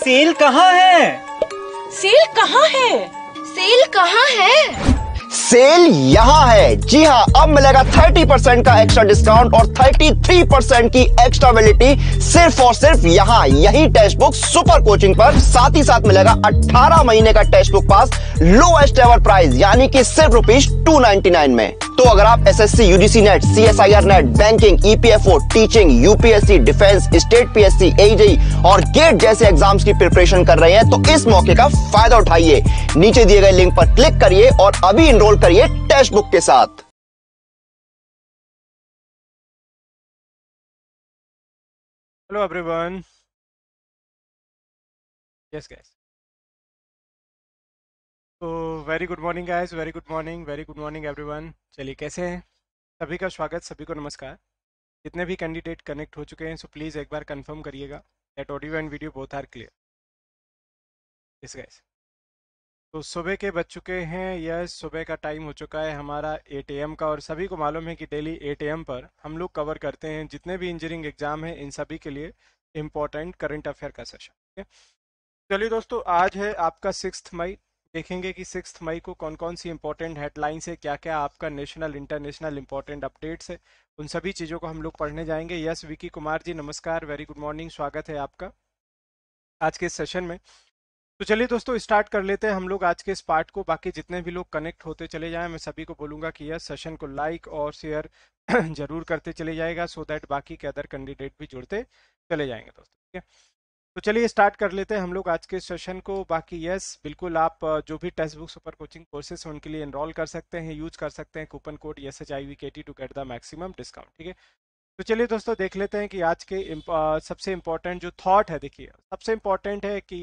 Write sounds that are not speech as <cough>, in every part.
Cell कहाँ है cell कहाँ है सेल कहाँ है सेल यहाँ है जी हाँ अब मिलेगा 30 परसेंट का एक्स्ट्रा डिस्काउंट और 33 परसेंट की एक्स्ट्रा वैलिडिटी सिर्फ और सिर्फ यहाँ यही टेक्स्ट बुक सुपर कोचिंग पर साथ ही साथ मिलेगा 18 महीने का Testbook pass lowest ever price यानी कि सिर्फ रुपीज टू में तो अगर आप S S C UDC NET C S I R NET banking EPFO teaching UPSC defence state PSC AE JE और गेट जैसे एग्जाम्स की प्रिपरेशन कर रहे हैं तो इस मौके का फायदा उठाइए नीचे दिए गए लिंक पर क्लिक करिए और अभी इन एनरोल करिए टेस्ट बुक के साथ हेलो एवरीवन यस गाइस तो very good morning guys very good morning very good morning everyone चलिए कैसे हैं सभी का स्वागत सभी को नमस्कार जितने भी कैंडिडेट कनेक्ट हो चुके हैं सो प्लीज़ एक बार कंफर्म करिएगा that audio and video both are clear yes guys तो सुबह के बज चुके हैं यह सुबह का टाइम हो चुका है हमारा ए एम का और सभी को मालूम है कि डेली ए एम पर हम लोग कवर करते हैं जितने भी इंजीनियरिंग एग्जाम हैं इन सभी के लिए इम्पोर्टेंट करंट अफेयर का सेशन चलिए दोस्तों आज है आपका सिक्स मई देखेंगे कि सिक्स मई को कौन कौन सी इंपॉर्टेंट हेडलाइंस है क्या क्या आपका नेशनल इंटरनेशनल इंपॉर्टेंट अपडेट्स है उन सभी चीज़ों को हम लोग पढ़ने जाएंगे यस विकी कुमार जी नमस्कार वेरी गुड मॉर्निंग स्वागत है आपका आज के सेशन में तो चलिए दोस्तों स्टार्ट कर लेते हैं हम लोग आज के इस पार्ट को बाकी जितने भी लोग कनेक्ट होते चले जाएं मैं सभी को बोलूंगा कि यह सेशन को लाइक और शेयर <clears throat> जरूर करते चले जाएगा सो दैट बाकी के अदर कैंडिडेट भी जुड़ते चले जाएंगे दोस्तों ठीक है तो चलिए स्टार्ट कर लेते हैं हम लोग आज के सेशन को बाकी यस बिल्कुल आप जो भी Testbook super coaching courses उनके लिए इनरोल कर सकते हैं यूज कर सकते हैं coupon code yes H I V K T to get the maximum discount ठीक है तो चलिए दोस्तों देख लेते हैं कि आज के आ, सबसे इम्पोर्टेंट जो थॉट है देखिए सबसे इम्पोर्टेंट है कि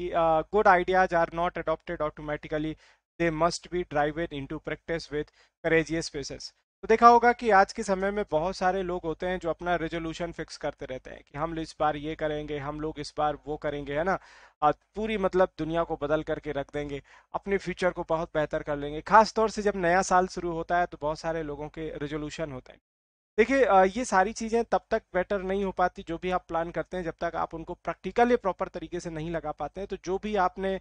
good ideas are not adopted automatically they must be driven into practice with courageous patience तो देखा होगा कि आज के समय में बहुत सारे लोग होते हैं जो अपना रेजोल्यूशन फिक्स करते रहते हैं कि हम इस बार ये करेंगे हम लोग इस बार वो करेंगे है ना पूरी मतलब दुनिया को बदल करके रख देंगे अपने फ्यूचर को बहुत बेहतर कर लेंगे खास तौर से जब नया साल शुरू होता है तो बहुत सारे लोगों के रेजोल्यूशन होते हैं देखिए ये सारी चीज़ें तब तक बेटर नहीं हो पाती जो भी आप प्लान करते हैं जब तक आप उनको प्रैक्टिकली प्रॉपर तरीके से नहीं लगा पाते हैं तो जो भी आपने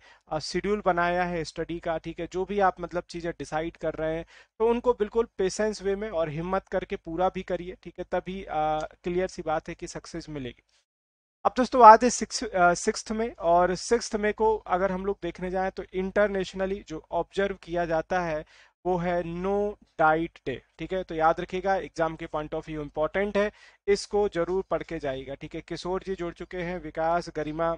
शेड्यूल बनाया है स्टडी का ठीक है जो भी आप मतलब चीज़ें डिसाइड कर रहे हैं तो उनको बिल्कुल पेशेंस वे में और हिम्मत करके पूरा भी करिए ठीक है तभी क्लियर सी बात है कि सक्सेस मिलेगी अब दोस्तों आज है सिक्स सिक्स्थ में और सिक्स्थ में को अगर हम लोग देखने जाएं तो इंटरनेशनली जो ऑब्जर्व किया जाता है वो है नो डाइट डे ठीक है तो याद रखिएगा एग्जाम के पॉइंट ऑफ व्यू इंपॉर्टेंट है इसको जरूर पढ़ के जाइएगा ठीक है किशोर जी जुड़ चुके हैं विकास गरिमा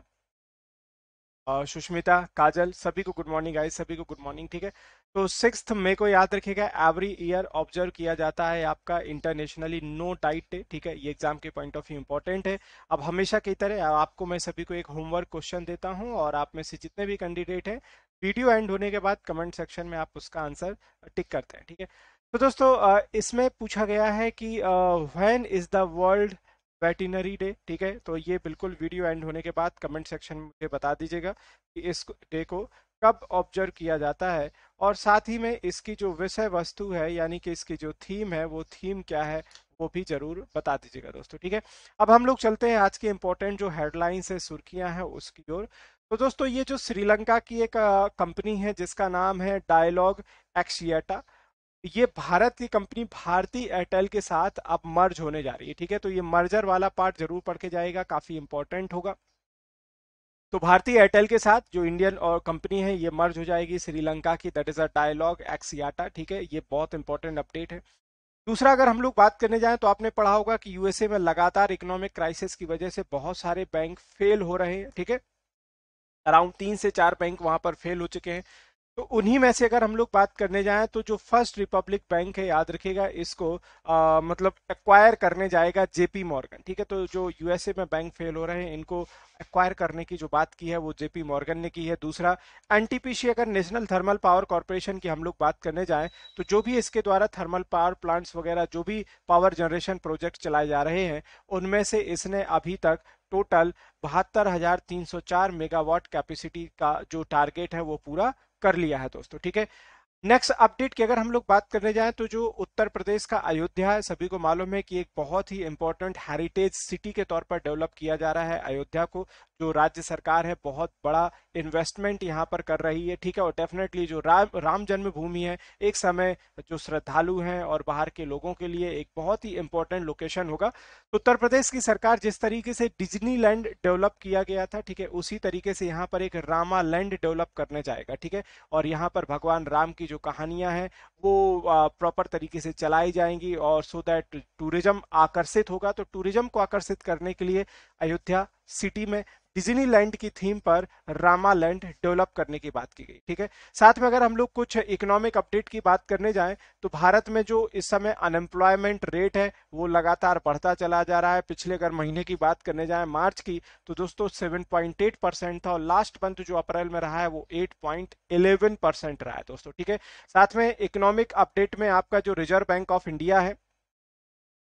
सुष्मिता काजल सभी को गुड मॉर्निंग गाइस सभी को गुड मॉर्निंग ठीक है तो सिक्स मे को याद रखिएगा एवरी ईयर ऑब्जर्व किया जाता है आपका इंटरनेशनली नो डाइट डे ठीक है ये एग्जाम के पॉइंट ऑफ व्यू इंपॉर्टेंट है अब हमेशा की तरह आपको मैं सभी को एक होमवर्क क्वेश्चन देता हूं और आप में से जितने भी कैंडिडेट हैं वीडियो एंड होने के बाद कमेंट सेक्शन में आप उसका आंसर टिक करते हैं ठीक है तो दोस्तों इसमें पूछा गया है कि when is the world veterinary day ठीक है तो ये बिल्कुल वीडियो एंड होने के बाद कमेंट सेक्शन में मुझे बता दीजिएगा कि इस डे को कब ऑब्जर्व किया जाता है और साथ ही में इसकी जो विषय वस्तु है यानी कि इसकी जो थीम है वो थीम क्या है वो भी जरूर बता दीजिएगा दोस्तों ठीक है अब हम लोग चलते हैं आज के इंपॉर्टेंट जो हेडलाइंस है सुर्खियां हैं उसकी ओर तो दोस्तों ये जो श्रीलंका की एक कंपनी है जिसका नाम है डायलॉग एक्सिएटा ये भारत की कंपनी भारती एयरटेल के साथ अब मर्ज होने जा रही है ठीक है तो ये मर्जर वाला पार्ट जरूर पढ़ के जाएगा काफी इंपॉर्टेंट होगा तो भारतीय एयरटेल के साथ जो इंडियन और कंपनी है ये मर्ज हो जाएगी श्रीलंका की that is a Dialog Axiata ठीक है ये बहुत इंपॉर्टेंट अपडेट है दूसरा अगर हम लोग बात करने जाएं तो आपने पढ़ा होगा कि यूएसए में लगातार इकोनॉमिक क्राइसिस की वजह से बहुत सारे बैंक फेल हो रहे हैं ठीक है अराउंड तीन से चार बैंक वहां पर फेल हो चुके हैं तो उन्हीं में से अगर हम लोग बात करने जाएं तो जो फर्स्ट रिपब्लिक बैंक है याद रखिएगा इसको आ, मतलब एक्वायर करने जाएगा जेपी मॉर्गन ठीक है तो जो यूएसए में बैंक फेल हो रहे हैं इनको एक्वायर करने की जो बात की है वो जेपी मॉर्गन ने की है दूसरा एनटीपीसी अगर नेशनल थर्मल पावर कॉरपोरेशन की हम लोग बात करने जाएं तो जो भी इसके द्वारा थर्मल पावर प्लांट्स वगैरह जो भी पावर जनरेशन प्रोजेक्ट चलाए जा रहे हैं उनमें से इसने अभी तक टोटल बहत्तर मेगावाट कैपेसिटी का जो टारगेट है वो पूरा कर लिया है दोस्तों ठीक है नेक्स्ट अपडेट की अगर हम लोग बात करने जाएं तो जो उत्तर प्रदेश का अयोध्या है सभी को मालूम है कि एक बहुत ही इंपॉर्टेंट हेरिटेज सिटी के तौर पर डेवलप किया जा रहा है अयोध्या को जो राज्य सरकार है बहुत बड़ा इन्वेस्टमेंट यहाँ पर कर रही है ठीक है और डेफिनेटली जो रा, राम जन्मभूमि है एक समय जो श्रद्धालु हैं और बाहर के लोगों के लिए एक बहुत ही इंपॉर्टेंट लोकेशन होगा तो उत्तर प्रदेश की सरकार जिस तरीके से डिज्नीलैंड डेवलप किया गया था ठीक है उसी तरीके से यहाँ पर एक रामा लैंड डेवलप करने जाएगा ठीक है और यहाँ पर भगवान राम की जो कहानियां हैं वो प्रॉपर तरीके से चलाई जाएंगी और सो दैट टूरिज्म आकर्षित होगा तो टूरिज्म को आकर्षित करने के लिए अयोध्या सिटी में डिजनीलैंड की थीम पर रामा लैंड डेवलप करने की बात की गई ठीक है साथ में अगर हम लोग कुछ इकोनॉमिक अपडेट की बात करने जाएं तो भारत में जो इस समय अनएम्प्लॉयमेंट रेट है वो लगातार बढ़ता चला जा रहा है पिछले अगर महीने की बात करने जाएं मार्च की तो दोस्तों 7.8 परसेंट था और लास्ट मंथ जो अप्रैल में रहा है वो इलेवन परसेंट रहा है दोस्तों ठीक है साथ में इकोनॉमिक अपडेट में आपका जो रिजर्व बैंक ऑफ इंडिया है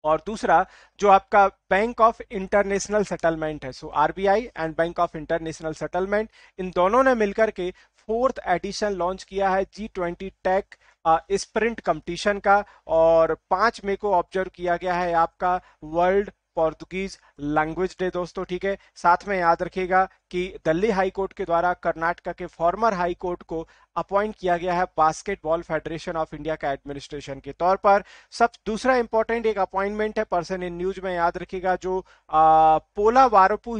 और दूसरा जो आपका बैंक ऑफ इंटरनेशनल सेटलमेंट है so RBI and Bank of international Settlement इन दोनों ने मिलकर के फोर्थ एडिशन लॉन्च किया है G twenty tech sprint competition का और पांच मे को ऑब्जर्व किया गया है आपका वर्ल्ड पोर्तुगीज लैंग्वेज डे दोस्तों ठीक है साथ में याद रखिएगा कि दिल्ली हाई कोर्ट के द्वारा कर्नाटका के फॉर्मर हाई कोर्ट को अपॉइंट किया गया है बास्केटबॉल फेडरेशन ऑफ इंडिया का एडमिनिस्ट्रेशन के तौर पर सब दूसरा इंपॉर्टेंट एक अपॉइंटमेंट है पर्सन इन न्यूज में याद रखिएगा जो आ, पोला वारोपू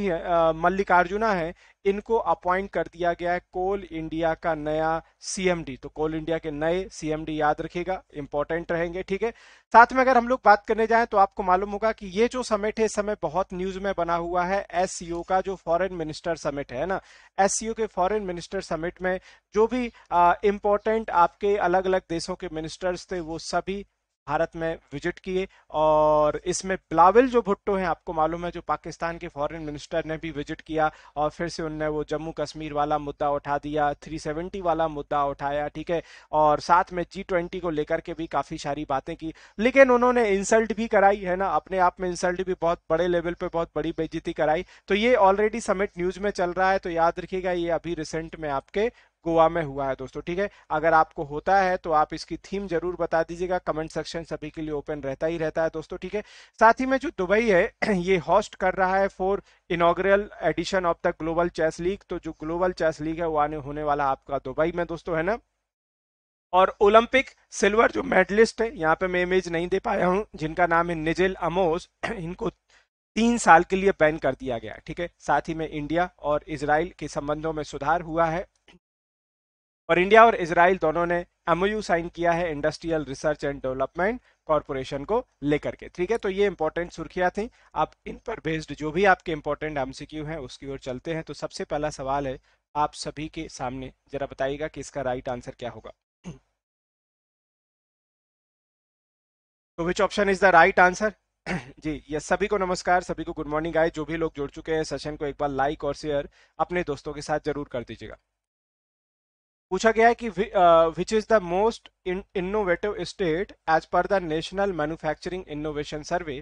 मल्लिकार्जुना है इनको अपॉइंट कर दिया गया है कोल इंडिया का नया सीएमडी तो कोल इंडिया के नए सीएमडी याद रखिएगा इंपॉर्टेंट रहेंगे ठीक है साथ में अगर हम लोग बात करने जाए तो आपको मालूम होगा कि ये जो समेट है इस समय बहुत न्यूज में बना हुआ है एस e का जो फॉरेन मिनिस्टर समिट है ना एस e के फॉरेन मिनिस्टर समिट में जो भी इम्पोर्टेंट आपके अलग अलग देशों के मिनिस्टर्स थे वो सभी भारत में विजिट किए और इसमें बिलावल जो भुट्टो हैं आपको मालूम है जो पाकिस्तान के फॉरेन मिनिस्टर ने भी विजिट किया और फिर से उनने वो जम्मू कश्मीर वाला मुद्दा उठा दिया 370 वाला मुद्दा उठाया ठीक है और साथ में जी ट्वेंटी को लेकर के भी काफ़ी सारी बातें की लेकिन उन्होंने इंसल्ट भी कराई है ना अपने आप में इंसल्ट भी बहुत बड़े लेवल पर बहुत बड़ी बेजती कराई तो ये ऑलरेडी समिट न्यूज़ में चल रहा है तो याद रखिएगा ये अभी रिसेंट में आपके गोवा में हुआ है दोस्तों ठीक है अगर आपको होता है तो आप इसकी थीम जरूर बता दीजिएगा कमेंट सेक्शन सभी के लिए ओपन रहता ही रहता है दोस्तों ठीक है साथ ही में जो दुबई है <clears throat> ये होस्ट कर रहा है for inaugural edition of the Global Chess League तो जो ग्लोबल चेस लीग है वो आने होने वाला आपका दुबई में दोस्तों है ना और ओलंपिक सिल्वर जो मेडलिस्ट है यहाँ पे मैं इमेज नहीं दे पाया हूँ जिनका नाम है निजिल अमोस <clears throat> इनको तीन साल के लिए बैन कर दिया गया ठीक है साथ ही में इंडिया और इसराइल के संबंधों में सुधार हुआ है और इंडिया और इसराइल दोनों ने एमओयू साइन किया है industrial research and development corporation को लेकर के ठीक है तो ये इंपॉर्टेंट सुर्खियां थी आप इन पर बेस्ड जो भी आपके इंपॉर्टेंट एमसीक्यू हैं उसकी ओर चलते हैं तो सबसे पहला सवाल है आप सभी के सामने जरा बताइएगा कि इसका राइट आंसर क्या होगा <clears throat> तो which option is the right answer जी ये सभी को नमस्कार सभी को गुड मॉर्निंग आए जो भी लोग जुड़ चुके हैं सेशन को एक बार लाइक और शेयर अपने दोस्तों के साथ जरूर कर दीजिएगा पूछा गया है कि which is the most innovative state as per the national manufacturing innovation survey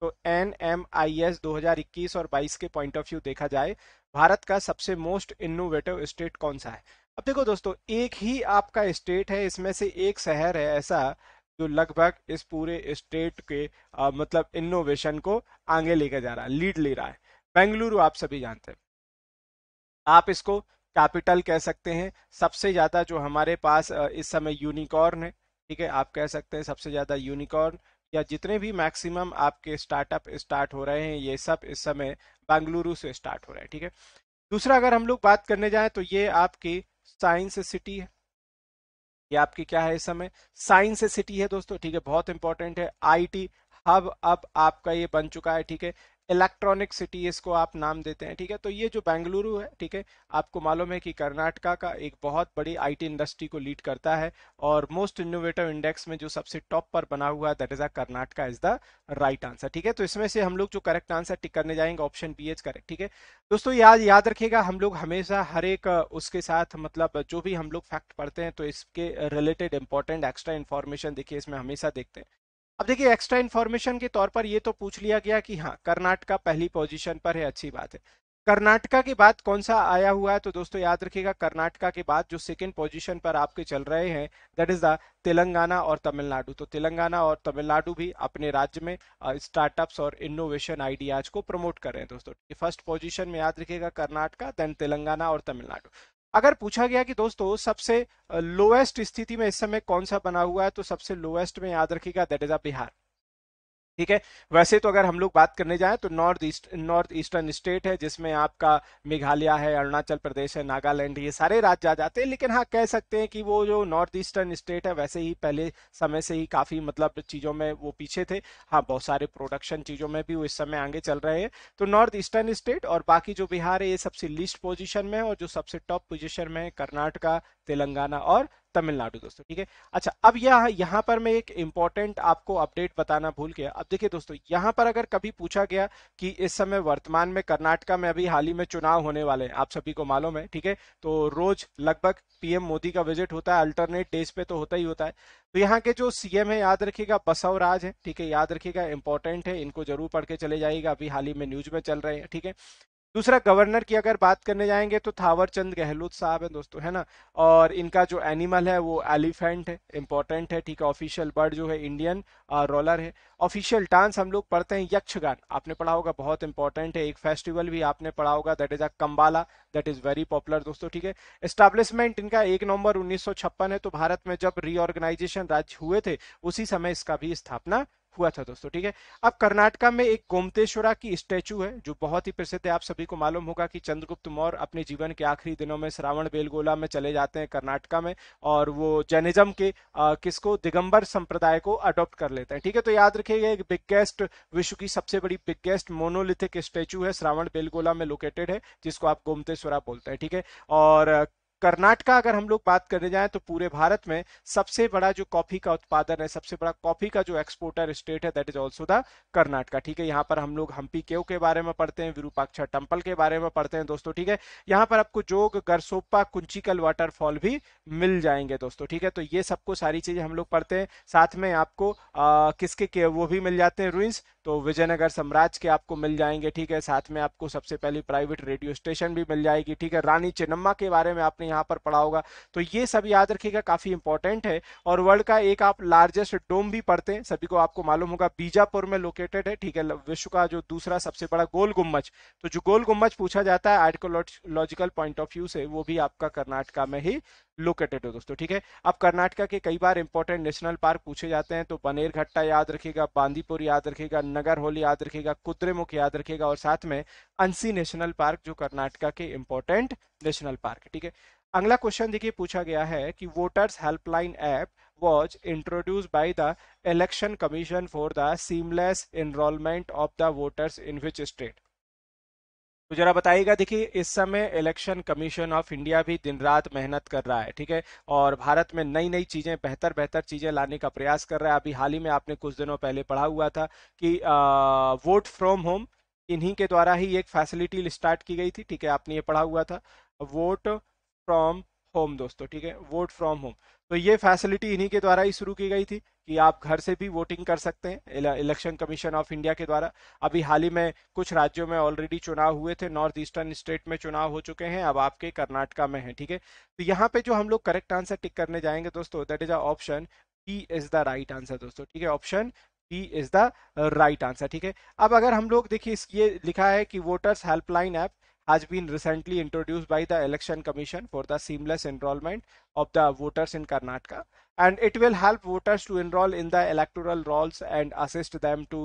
तो एन एम आई एस दो हजार इक्कीस और बाईस के पॉइंट ऑफ व्यू देखा जाए भारत का सबसे मोस्ट इनोवेटिव स्टेट कौन सा है अब देखो दोस्तों एक ही आपका स्टेट है इसमें से एक शहर है ऐसा जो लगभग इस पूरे स्टेट के आ, मतलब इनोवेशन को आगे लेकर जा रहा है लीड ले रहा है बेंगलुरु आप सभी जानते हैं आप इसको कैपिटल कह सकते हैं सबसे ज़्यादा जो हमारे पास इस समय यूनिकॉर्न है ठीक है आप कह सकते हैं सबसे ज़्यादा यूनिकॉर्न या जितने भी मैक्सिमम आपके स्टार्टअप स्टार्ट हो रहे हैं ये सब इस समय बेंगलुरु से स्टार्ट हो रहे हैं ठीक है दूसरा अगर हम लोग बात करने जाए तो ये आपकी साइंस सिटी है ये आपकी क्या है इस समय साइंस सिटी है दोस्तों ठीक है बहुत इंपॉर्टेंट है आई हब अब आपका ये बन चुका है ठीक है इलेक्ट्रॉनिक सिटी इसको आप नाम देते हैं ठीक है तो ये जो बेंगलुरु है ठीक है आपको मालूम है कि कर्नाटका का एक बहुत बड़ी आईटी इंडस्ट्री को लीड करता है और मोस्ट इनोवेटिव इंडेक्स में जो सबसे टॉप पर बना हुआ है that is a Karnataka is the right answer ठीक है तो इसमें से हम लोग जो करेक्ट आंसर टिक करने जाएंगे ऑप्शन बी एज करेक्ट ठीक है दोस्तों याद याद रखिएगा हम लोग हमेशा हर एक उसके साथ मतलब जो भी हम लोग फैक्ट पढ़ते हैं तो इसके रिलेटेड इंपॉर्टेंट एक्स्ट्रा इन्फॉर्मेशन देखिए इसमें हमेशा देखते हैं अब देखिए एक्स्ट्रा इन्फॉर्मेशन के तौर पर ये तो पूछ लिया गया कि हाँ कर्नाटका पहली पोजीशन पर है अच्छी बात है कर्नाटका के बाद कौन सा आया हुआ है तो दोस्तों याद रखिएगा कर्नाटका के बाद जो सेकंड पोजीशन पर आपके चल रहे हैं दैट इज द तेलंगाना और तमिलनाडु तो तेलंगाना और तमिलनाडु भी अपने राज्य में स्टार्टअप्स और इनोवेशन आइडियाज को प्रमोट कर रहे हैं दोस्तों फर्स्ट पोजीशन में याद रखिएगा कर्नाटका देन तेलंगाना और तमिलनाडु अगर पूछा गया कि दोस्तों सबसे लोएस्ट स्थिति में इस समय कौन सा बना हुआ है तो सबसे लोएस्ट में याद रखिएगा दैट इज अ बिहार ठीक है वैसे तो अगर हम लोग बात करने जाए तो north east north eastern state है जिसमें आपका मेघालय है अरुणाचल प्रदेश है नागालैंड ये सारे राज्य आ जाते हैं लेकिन हाँ कह सकते हैं कि वो जो नॉर्थ ईस्टर्न स्टेट है वैसे ही पहले समय से ही काफ़ी मतलब चीज़ों में वो पीछे थे हाँ बहुत सारे प्रोडक्शन चीज़ों में भी वो इस समय आगे चल रहे हैं तो नॉर्थ ईस्टर्न स्टेट और बाकी जो बिहार है ये सबसे लीस्ट पोजिशन में और जो सबसे टॉप पोजिशन में कर्नाटका तेलंगाना और तमिलनाडु दोस्तों ठीक है अच्छा अब यह यहाँ पर मैं एक इम्पोर्टेंट आपको अपडेट बताना भूल गया अब देखिए दोस्तों यहाँ पर अगर कभी पूछा गया कि इस समय वर्तमान में कर्नाटका में अभी हाल ही में चुनाव होने वाले हैं आप सभी को मालूम है ठीक है तो रोज लगभग पीएम मोदी का विजिट होता है अल्टरनेट डेज पे तो होता ही होता है तो यहाँ के जो सीएम है याद रखिएगा बसवराज है ठीक है याद रखिएगा इंपॉर्टेंट है इनको जरूर पढ़ के चले जाएगा अभी हाल ही में न्यूज में चल रहे हैं ठीक है दूसरा गवर्नर की अगर बात करने जाएंगे तो थावरचंद गहलोत साहब हैं दोस्तों है ना और इनका जो एनिमल है वो एलिफेंट है इंपॉर्टेंट है ठीक है ऑफिशियल बर्ड जो है इंडियन रोलर है ऑफिशियल डांस हम लोग पढ़ते हैं यक्षगान आपने पढ़ा होगा बहुत इंपॉर्टेंट है एक फेस्टिवल भी आपने पढ़ा होगा that is a Kambala that is very popular दोस्तों ठीक है एस्टेब्लिशमेंट इनका एक नवंबर उन्नीस है तो भारत में जब रीऑर्गेनाइजेशन राज्य हुए थे उसी समय इसका भी स्थापना हुआ था दोस्तों ठीक है अब कर्नाटका में एक गोमतेश्वरा की स्टैचू है जो बहुत ही प्रसिद्ध है आप सभी को मालूम होगा कि चंद्रगुप्त मौर्य अपने जीवन के आखिरी दिनों में श्रावण बेलगोला में चले जाते हैं कर्नाटका में और वो जैनिज्म के आ, किसको दिगंबर संप्रदाय को अडॉप्ट कर लेते हैं ठीक है तो याद रखिएगा एक बिगेस्ट विश्व की सबसे बड़ी बिगेस्ट मोनोलिथिक स्टैचू है श्रावण बेलगोला में लोकेटेड है जिसको आप गोमतेश्वरा बोलते हैं ठीक है और कर्नाटका अगर हम लोग बात करने जाए तो पूरे भारत में सबसे बड़ा जो कॉफी का उत्पादन है सबसे बड़ा कॉफी का जो एक्सपोर्टर स्टेट है that is also the Karnataka ठीक है यहाँ पर हम लोग हम्पी केव के बारे में पढ़ते हैं विरूपाक्षर टेम्पल के बारे में पढ़ते हैं दोस्तों ठीक है यहाँ पर आपको जोग गरसोपा कुंचिकल वाटरफॉल भी मिल जाएंगे दोस्तों ठीक है तो ये सबको सारी चीजें हम लोग पढ़ते हैं साथ में आपको आ, किसके के वो भी मिल जाते हैं रूइंस तो विजयनगर साम्राज्य के आपको मिल जाएंगे ठीक है साथ में आपको सबसे पहली प्राइवेट रेडियो स्टेशन भी मिल जाएगी ठीक है रानी चेनम्मा के बारे में आपने यहाँ पर पढ़ा होगा तो ये सब याद रखिएगा काफ़ी इंपॉर्टेंट है और वर्ल्ड का एक आप लार्जेस्ट डोम भी पढ़ते हैं सभी को आपको मालूम होगा बीजापुर में लोकेटेड है ठीक है विश्व का जो दूसरा सबसे बड़ा गोल गुम्बज तो जो गोल गुम्बज पूछा जाता है आर्कोलॉजिकल पॉइंट ऑफ व्यू से वो भी आपका कर्नाटका में ही लोकेटेड है दोस्तों ठीक है अब कर्नाटका के कई बार इंपॉर्टेंट नेशनल पार्क पूछे जाते हैं तो बनेर घट्टा याद रखेगा बांदीपुर याद रखेगा नगर होली याद रखेगा कुद्रेमुख याद रखेगा और साथ में अंसी नेशनल पार्क जो कर्नाटका के इंपॉर्टेंट नेशनल पार्क ठीक है अगला क्वेश्चन देखिए पूछा गया है कि voters helpline app was introduce by the election commission for the seamless enrollment of the voters in which state तो जरा बताइएगा देखिए इस समय इलेक्शन कमीशन ऑफ इंडिया भी दिन रात मेहनत कर रहा है ठीक है और भारत में नई नई चीजें बेहतर बेहतर चीजें लाने का प्रयास कर रहा है अभी हाल ही में आपने कुछ दिनों पहले पढ़ा हुआ था कि आ, वोट फ्रॉम होम इन्हीं के द्वारा ही एक फैसिलिटी स्टार्ट की गई थी ठीक है आपने ये पढ़ा हुआ था वोट फ्रॉम होम दोस्तों ठीक है वोट फ्रॉम होम तो ये फैसिलिटी इन्हीं के द्वारा ही शुरू की गई थी कि आप घर से भी वोटिंग कर सकते हैं इलेक्शन कमीशन ऑफ इंडिया के द्वारा अभी हाल ही में कुछ राज्यों में ऑलरेडी चुनाव हुए थे नॉर्थ ईस्टर्न स्टेट में चुनाव हो चुके हैं अब आपके कर्नाटका में है ठीक है तो यहाँ पे जो हम लोग करेक्ट आंसर टिक करने जाएंगे दोस्तों that is a option B is the right answer दोस्तों ठीक है option B is the right answer ठीक है अब अगर हम लोग देखिए ये लिखा है कि voters helpline app has been recently introduced by the Election Commission for the seamless enrollment of the voters in Karnataka. and it will help voters to enroll in the electoral rolls and assist them to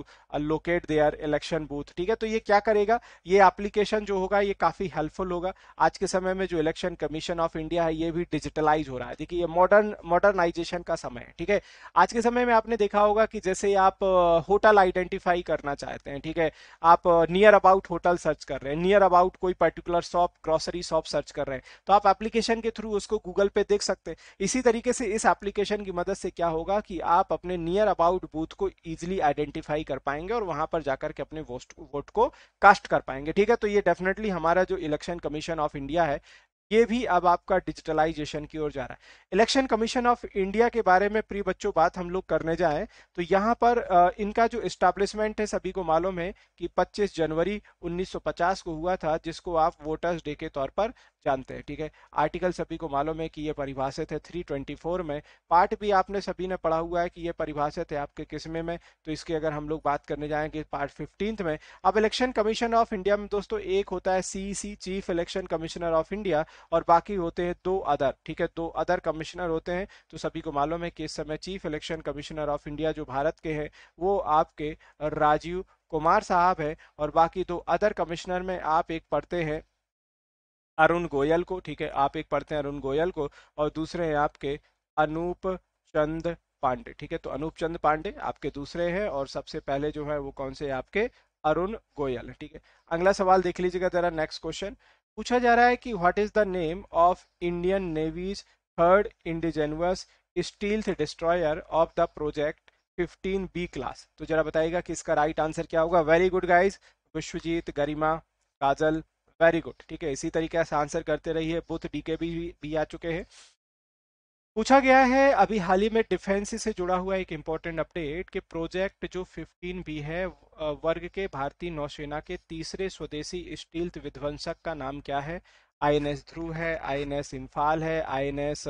locate their election booth ठीक है तो ये क्या करेगा ये application जो होगा ये काफी हेल्पफुल होगा आज के समय में जो इलेक्शन कमीशन ऑफ इंडिया है ये भी डिजिटलाइज हो रहा है देखिए ये मॉडर्न मॉडर्नाइजेशन का समय है ठीक है आज के समय में आपने देखा होगा कि जैसे आप होटल आइडेंटिफाई करना चाहते हैं ठीक है आप नियर अबाउट होटल सर्च कर रहे हैं नियर अबाउट कोई particular shop grocery shop search कर रहे हैं तो आप एप्लीकेशन के थ्रू उसको गूगल पे देख सकते हैं इसी तरीके से इस एप्लीकेशन एप्लीकेशन की मदद से क्या होगा कि आप अपने नियर अबाउट बूथ को इजिली आइडेंटिफाई कर पाएंगे और वहां पर जाकर के अपने वोट वोट को कास्ट कर पाएंगे ठीक है तो ये डेफिनेटली हमारा जो इलेक्शन कमीशन ऑफ इंडिया है ये भी अब आपका डिजिटलाइजेशन की ओर जा रहा है इलेक्शन कमीशन ऑफ इंडिया के बारे में प्री बच्चों बात हम लोग करने जाएं तो यहाँ पर इनका जो इस्टाब्लिशमेंट है सभी को मालूम है कि 25 जनवरी 1950 को हुआ था जिसको आप वोटर्स डे के तौर पर जानते हैं ठीक है आर्टिकल सभी को मालूम है कि ये परिभाषित है 324 में पार्ट भी आपने सभी ने पढ़ा हुआ है कि ये परिभाषित है आपके किस्में में तो इसकी अगर हम लोग बात करने जाएंगे पार्ट फिफ्टींथ में अब इलेक्शन कमीशन ऑफ इंडिया में दोस्तों एक होता है सी chief election commissioner of India और बाकी होते हैं दो अदर ठीक है दो अदर कमिश्नर होते हैं तो सभी को मालूम है कि इस समय chief election commissioner of India जो भारत के हैं वो आपके राजीव कुमार साहब है और बाकी दो अदर कमिश्नर में आप एक पढ़ते हैं अरुण गोयल को ठीक है आप एक पढ़ते हैं अरुण गोयल को और दूसरे हैं आपके अनूप चंद पांडे ठीक है तो अनूप चंद पांडे आपके दूसरे हैं और सबसे पहले जो है वो कौन से है आपके अरुण गोयल ठीक है अगला सवाल देख लीजिएगा जरा नेक्स्ट क्वेश्चन पूछा जा रहा है कि what is the name of Indian navy's third indigenous stealth destroyer of the project 15 B class तो जरा बताइएगा कि इसका राइट आंसर क्या होगा very good guys Vishwajeet Garima Kajal very good ठीक है इसी तरीके से आंसर करते रहिए बुथ डीके भी, भी आ चुके हैं पूछा गया है अभी हाल ही में डिफेंस से जुड़ा हुआ एक इम्पोर्टेंट अपडेट कि प्रोजेक्ट जो 15 भी है वर्ग के भारतीय नौसेना के तीसरे स्वदेशी स्टील विध्वंसक का नाम क्या है आईएनएस ध्रुव है आईएनएस इम्फाल है आईएनएस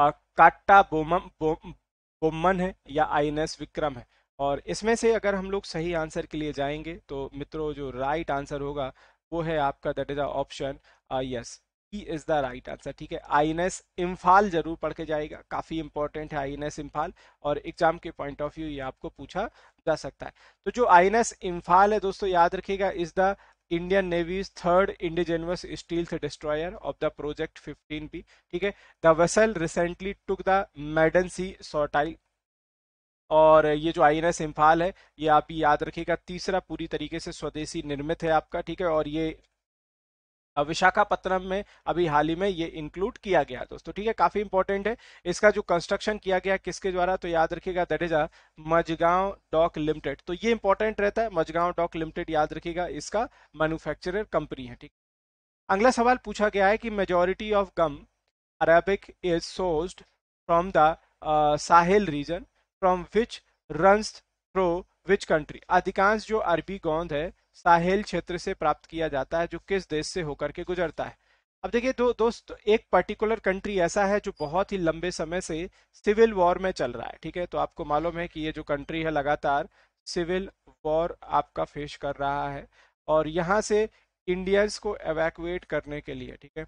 काट्टा बोमन बो, बोमन है या आईएनएस विक्रम है और इसमें से अगर हम लोग सही आंसर के लिए जाएंगे तो मित्रों जो राइट आंसर होगा वो है आपका that is option yes E is the right answer ठीक है आई एन एस इम्फाल जरूर पढ़ के जाएगा काफ़ी इंपॉर्टेंट है आई एन एस इम्फाल और एग्जाम के पॉइंट ऑफ व्यू ये आपको पूछा जा सकता है तो जो आई एन एस इम्फाल है दोस्तों याद रखिएगा is the Indian navy's third indigenous steel destroyer of the project 15 B ठीक है the vessel recently took the maiden sea सोटाइल और ये जो आई एन एस इम्फाल है ये आप याद रखिएगा तीसरा पूरी तरीके से स्वदेशी निर्मित है आपका ठीक है और ये विशाखापत्तनम में अभी हाल ही में ये इंक्लूड किया गया दोस्तों ठीक है काफी इंपॉर्टेंट है इसका जो कंस्ट्रक्शन किया गया किसके द्वारा तो याद रखिएगा that is a Mazagon dock limited तो ये इंपॉर्टेंट रहता है मजगांव डॉक लिमिटेड याद रखिएगा इसका मैन्युफैक्चरर कंपनी है ठीक अगला सवाल पूछा गया है कि majority of gum arabic is source from the Sahel region from which run through which country अधिकांश जो अरबी गोंद है साहेल क्षेत्र से प्राप्त किया जाता है जो किस देश से होकर के गुजरता है अब देखिए दो दोस्त एक पर्टिकुलर कंट्री ऐसा है जो बहुत ही लंबे समय से सिविल वॉर में चल रहा है ठीक है तो आपको मालूम है कि ये जो कंट्री है लगातार सिविल वॉर आपका फेस कर रहा है और यहाँ से इंडियंस को एवैक्यूएट करने के लिए ठीक है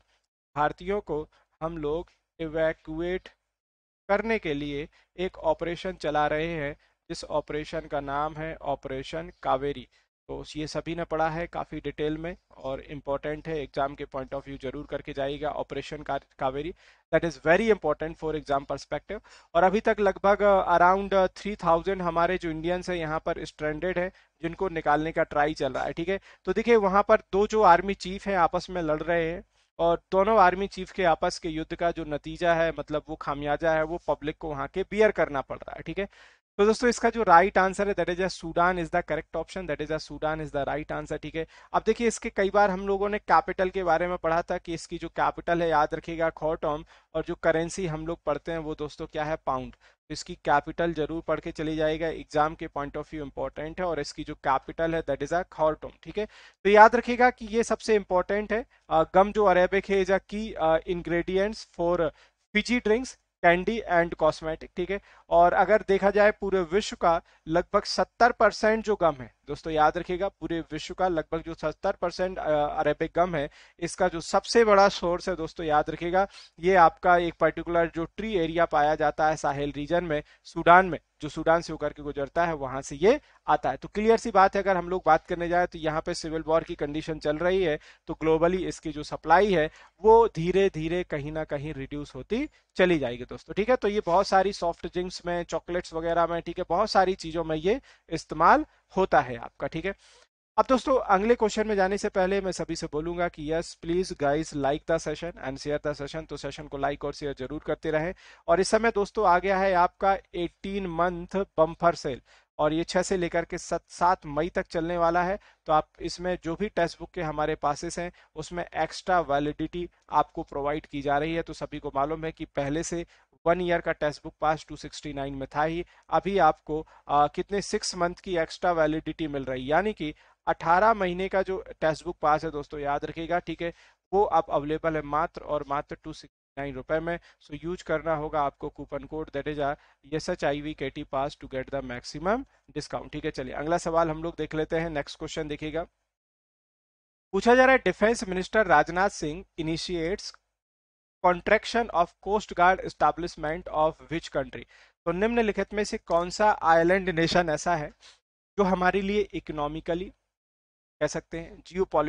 भारतीयों को हम लोग एवैक्यूएट करने के लिए एक ऑपरेशन चला रहे हैं जिस ऑपरेशन का नाम है ऑपरेशन कावेरी तो ये सभी ने पढ़ा है काफ़ी डिटेल में और इम्पॉर्टेंट है एग्जाम के पॉइंट ऑफ व्यू जरूर करके जाइएगा operation Kaveri that is very important for exam perspective और अभी तक लगभग अराउंड थ्री थाउजेंड हमारे जो इंडियंस हैं यहाँ पर स्टैंडर्ड है जिनको निकालने का ट्राई चल रहा है ठीक है तो देखिए वहाँ पर दो जो आर्मी चीफ हैं आपस में लड़ रहे हैं और दोनों आर्मी चीफ के आपस के युद्ध का जो नतीजा है मतलब वो खामियाजा है वो पब्लिक को वहां के बियर करना पड़ रहा है ठीक है तो दोस्तों इसका जो राइट आंसर है that is a Sudan is the correct option that is a Sudan is the right answer ठीक है अब देखिए इसके कई बार हम लोगों ने कैपिटल के बारे में पढ़ा था कि इसकी जो कैपिटल है याद रखिएगा खोटॉम और जो करेंसी हम लोग पढ़ते हैं वो दोस्तों क्या है पाउंड तो इसकी कैपिटल जरूर पढ़ के चली जाएगा एग्जाम के पॉइंट ऑफ व्यू इंपॉर्टेंट है और इसकी जो कैपिटल है दैट इज अ खॉर्टोम ठीक है तो याद रखिएगा कि ये सबसे इंपॉर्टेंट है गम जो अरेबिक है is a key ingredients for fizzy drinks candy and cosmetic ठीक है और अगर देखा जाए पूरे विश्व का लगभग 70 परसेंट जो गम है दोस्तों याद रखिएगा पूरे विश्व का लगभग जो 70 परसेंट अरेबिक गम है इसका जो सबसे बड़ा सोर्स है दोस्तों याद रखिएगा ये आपका एक पर्टिकुलर जो ट्री एरिया पाया जाता है साहेल रीजन में सूडान में जो सूडान से होकर के गुजरता है वहां से ये आता है तो क्लियर सी बात है अगर हम लोग बात करने जाए तो यहाँ पे सिविल वॉर की कंडीशन चल रही है तो ग्लोबली इसकी जो सप्लाई है वो धीरे धीरे कहीं ना कहीं रिड्यूस होती चली जाएगी दोस्तों ठीक है तो ये बहुत सारी सॉफ्ट जिंक्स में चॉकलेट्स वगैरह में ठीक है बहुत सारी चीज़ों में ये इस्तेमाल होता है आपका ठीक है अब दोस्तों अगले क्वेश्चन में जाने से पहले मैं सभी से बोलूंगा कि yes please guys like the session and share the session तो सेशन को लाइक और शेयर जरूर करते रहे और इस समय दोस्तों आ गया है आपका 18 मंथ बम्फर सेल और ये छह से लेकर के सत सात मई तक चलने वाला है तो आप इसमें जो भी टेक्स्ट बुक के हमारे पासेस हैं उसमें एक्स्ट्रा वैलिडिटी आपको प्रोवाइड की जा रही है तो सभी को मालूम है कि पहले से वन ईयर का टेस्ट बुक पास 269 में था ही अभी आपको आ, कितने सिक्स मंथ की एक्स्ट्रा वैलिडिटी मिल रही यानी कि 18 महीने का जो टेक्स्ट बुक पास है दोस्तों याद रखिएगा ठीक है वो आप अवेलेबल है मात्र और मात्र टू नाइन रुपए में सो यूज करना होगा आपको coupon code that is R S H I V K T pass to get the maximum discount ठीक है चलिए अगला सवाल हम लोग देख लेते हैं नेक्स्ट क्वेश्चन देखिएगा पूछा जा रहा है defence minister Rajnath Singh initiates construction of coast guard establishment of which country तो निम्नलिखित में से कौन सा आयलैंड नेशन ऐसा है जो हमारे लिए इकोनॉमिकली कह सकते हैं जियो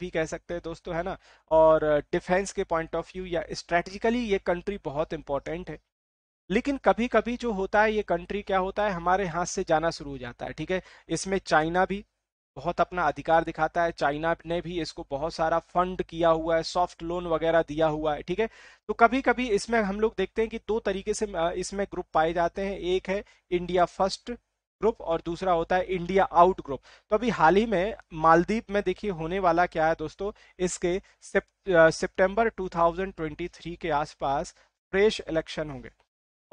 भी कह सकते हैं दोस्तों है ना और डिफेंस के पॉइंट ऑफ व्यू या स्ट्रेटजिकली ये कंट्री बहुत इंपॉर्टेंट है लेकिन कभी कभी जो होता है ये कंट्री क्या होता है हमारे हाथ से जाना शुरू हो जाता है ठीक है इसमें चाइना भी बहुत अपना अधिकार दिखाता है चाइना ने भी इसको बहुत सारा फंड किया हुआ है सॉफ्ट लोन वगैरह दिया हुआ है ठीक है तो कभी कभी इसमें हम लोग देखते हैं कि दो तरीके से इसमें ग्रुप पाए जाते हैं एक है इंडिया फर्स्ट ग्रुप और दूसरा होता है इंडिया आउट ग्रुप तो अभी हाल ही में मालदीप में देखिए होने वाला क्या है दोस्तों इसके सितंबर 2023 के आसपास फ्रेश इलेक्शन होंगे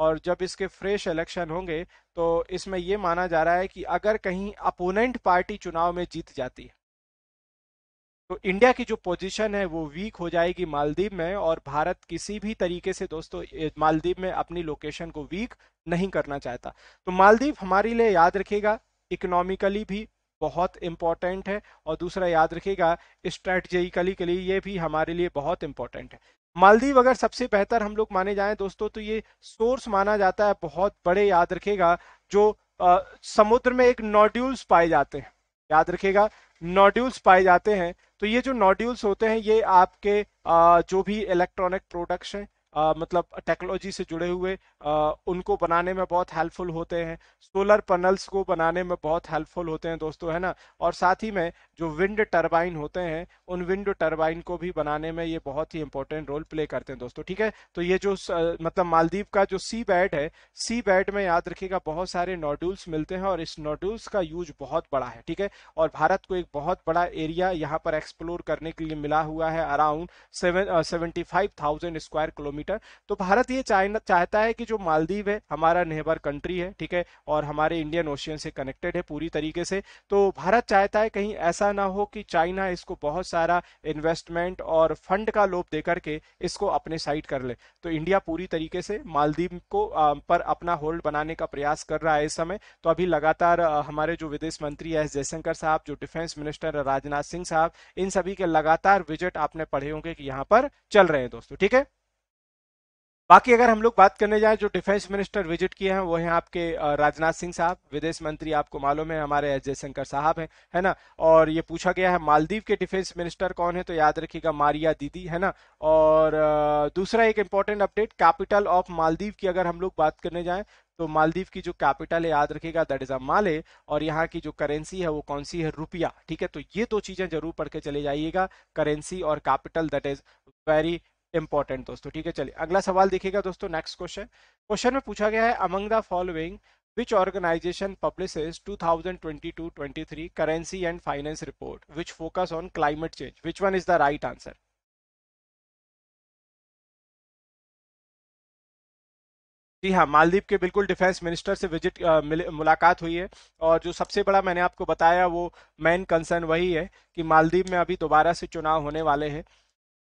और जब इसके फ्रेश इलेक्शन होंगे तो इसमें यह माना जा रहा है कि अगर कहीं अपोनेंट पार्टी चुनाव में जीत जाती है तो इंडिया की जो पोजीशन है वो वीक हो जाएगी मालदीव में और भारत किसी भी तरीके से दोस्तों मालदीव में अपनी लोकेशन को वीक नहीं करना चाहता तो मालदीव हमारे लिए याद रखेगा इकोनॉमिकली भी बहुत इंपॉर्टेंट है और दूसरा याद रखेगा स्ट्रेटजिकली के लिए ये भी हमारे लिए बहुत इंपॉर्टेंट है मालदीव अगर सबसे बेहतर हम लोग माने जाएं दोस्तों तो ये सोर्स माना जाता है बहुत बड़े याद रखेगा जो आ, समुद्र में एक नोड्यूल्स पाए जाते हैं याद रखेगा नोड्यूल्स पाए जाते हैं तो ये जो नोड्यूल्स होते हैं ये आपके आ, जो भी इलेक्ट्रॉनिक प्रोडक्ट्स हैं आ, मतलब टेक्नोलॉजी से जुड़े हुए आ, उनको बनाने में बहुत हेल्पफुल होते हैं सोलर पैनल्स को बनाने में बहुत हेल्पफुल होते हैं दोस्तों है ना और साथ ही में जो विंड टर्बाइन होते हैं उन विंड टर्बाइन को भी बनाने में ये बहुत ही इंपॉर्टेंट रोल प्ले करते हैं दोस्तों ठीक है तो ये जो मतलब मालदीव का जो सी बैड है सी बैड में याद रखिएगा बहुत सारे नोड्यूल्स मिलते हैं और इस नोड्यूल्स का यूज बहुत बड़ा है ठीक है और भारत को एक बहुत बड़ा एरिया यहाँ पर एक्सप्लोर करने के लिए मिला हुआ है around seven seventy square kilometre metre तो भारत ये चाहता है कि जो मालदीव है हमारा नेबर कंट्री है ठीक है और हमारे इंडियन ओशियन से कनेक्टेड है पूरी तरीके से तो भारत चाहता है कहीं ऐसा ना हो कि चाइना इसको बहुत सारा इन्वेस्टमेंट और फंड का लोप दे करके इसको अपने साइड कर ले तो इंडिया पूरी तरीके से मालदीव को आ, पर अपना होल्ड बनाने का प्रयास कर रहा है इस समय तो अभी लगातार हमारे जो विदेश मंत्री एस जयशंकर साहब जो डिफेंस मिनिस्टर राजनाथ सिंह साहब इन सभी के लगातार विजिट आपने पढ़े होंगे कि यहाँ पर चल रहे हैं दोस्तों ठीक है बाकी अगर हम लोग बात करने जाए जो डिफेंस मिनिस्टर विजिट किए हैं वो हैं आपके राजनाथ सिंह साहब विदेश मंत्री आपको मालूम है हमारे एस जयशंकर साहब हैं है ना और ये पूछा गया है मालदीव के डिफेंस मिनिस्टर कौन है तो याद रखिएगा मारिया दीदी है ना और दूसरा एक important update capital of Maldives की अगर हम लोग बात करने जाए तो मालदीव की जो कैपिटल है याद रखिएगा दैट इज अ माले और यहाँ की जो करेंसी है वो कौन सी है रुपया ठीक है तो ये दो चीजें जरूर पढ़ के चले जाइएगा करेंसी और capital that is very important दोस्तों ठीक है चलिए अगला सवाल देखिएगा दोस्तों नेक्स्ट क्वेश्चन क्वेश्चन में पूछा गया है among the following which organization publishes 2022-23 currency and finance report which focus on climate change which one is the right answer जी हाँ मालदीव के बिल्कुल डिफेंस मिनिस्टर से विजिट आ, मुलाकात हुई है और जो सबसे बड़ा मैंने आपको बताया वो मेन कंसर्न वही है कि मालदीव में अभी दोबारा से चुनाव होने वाले हैं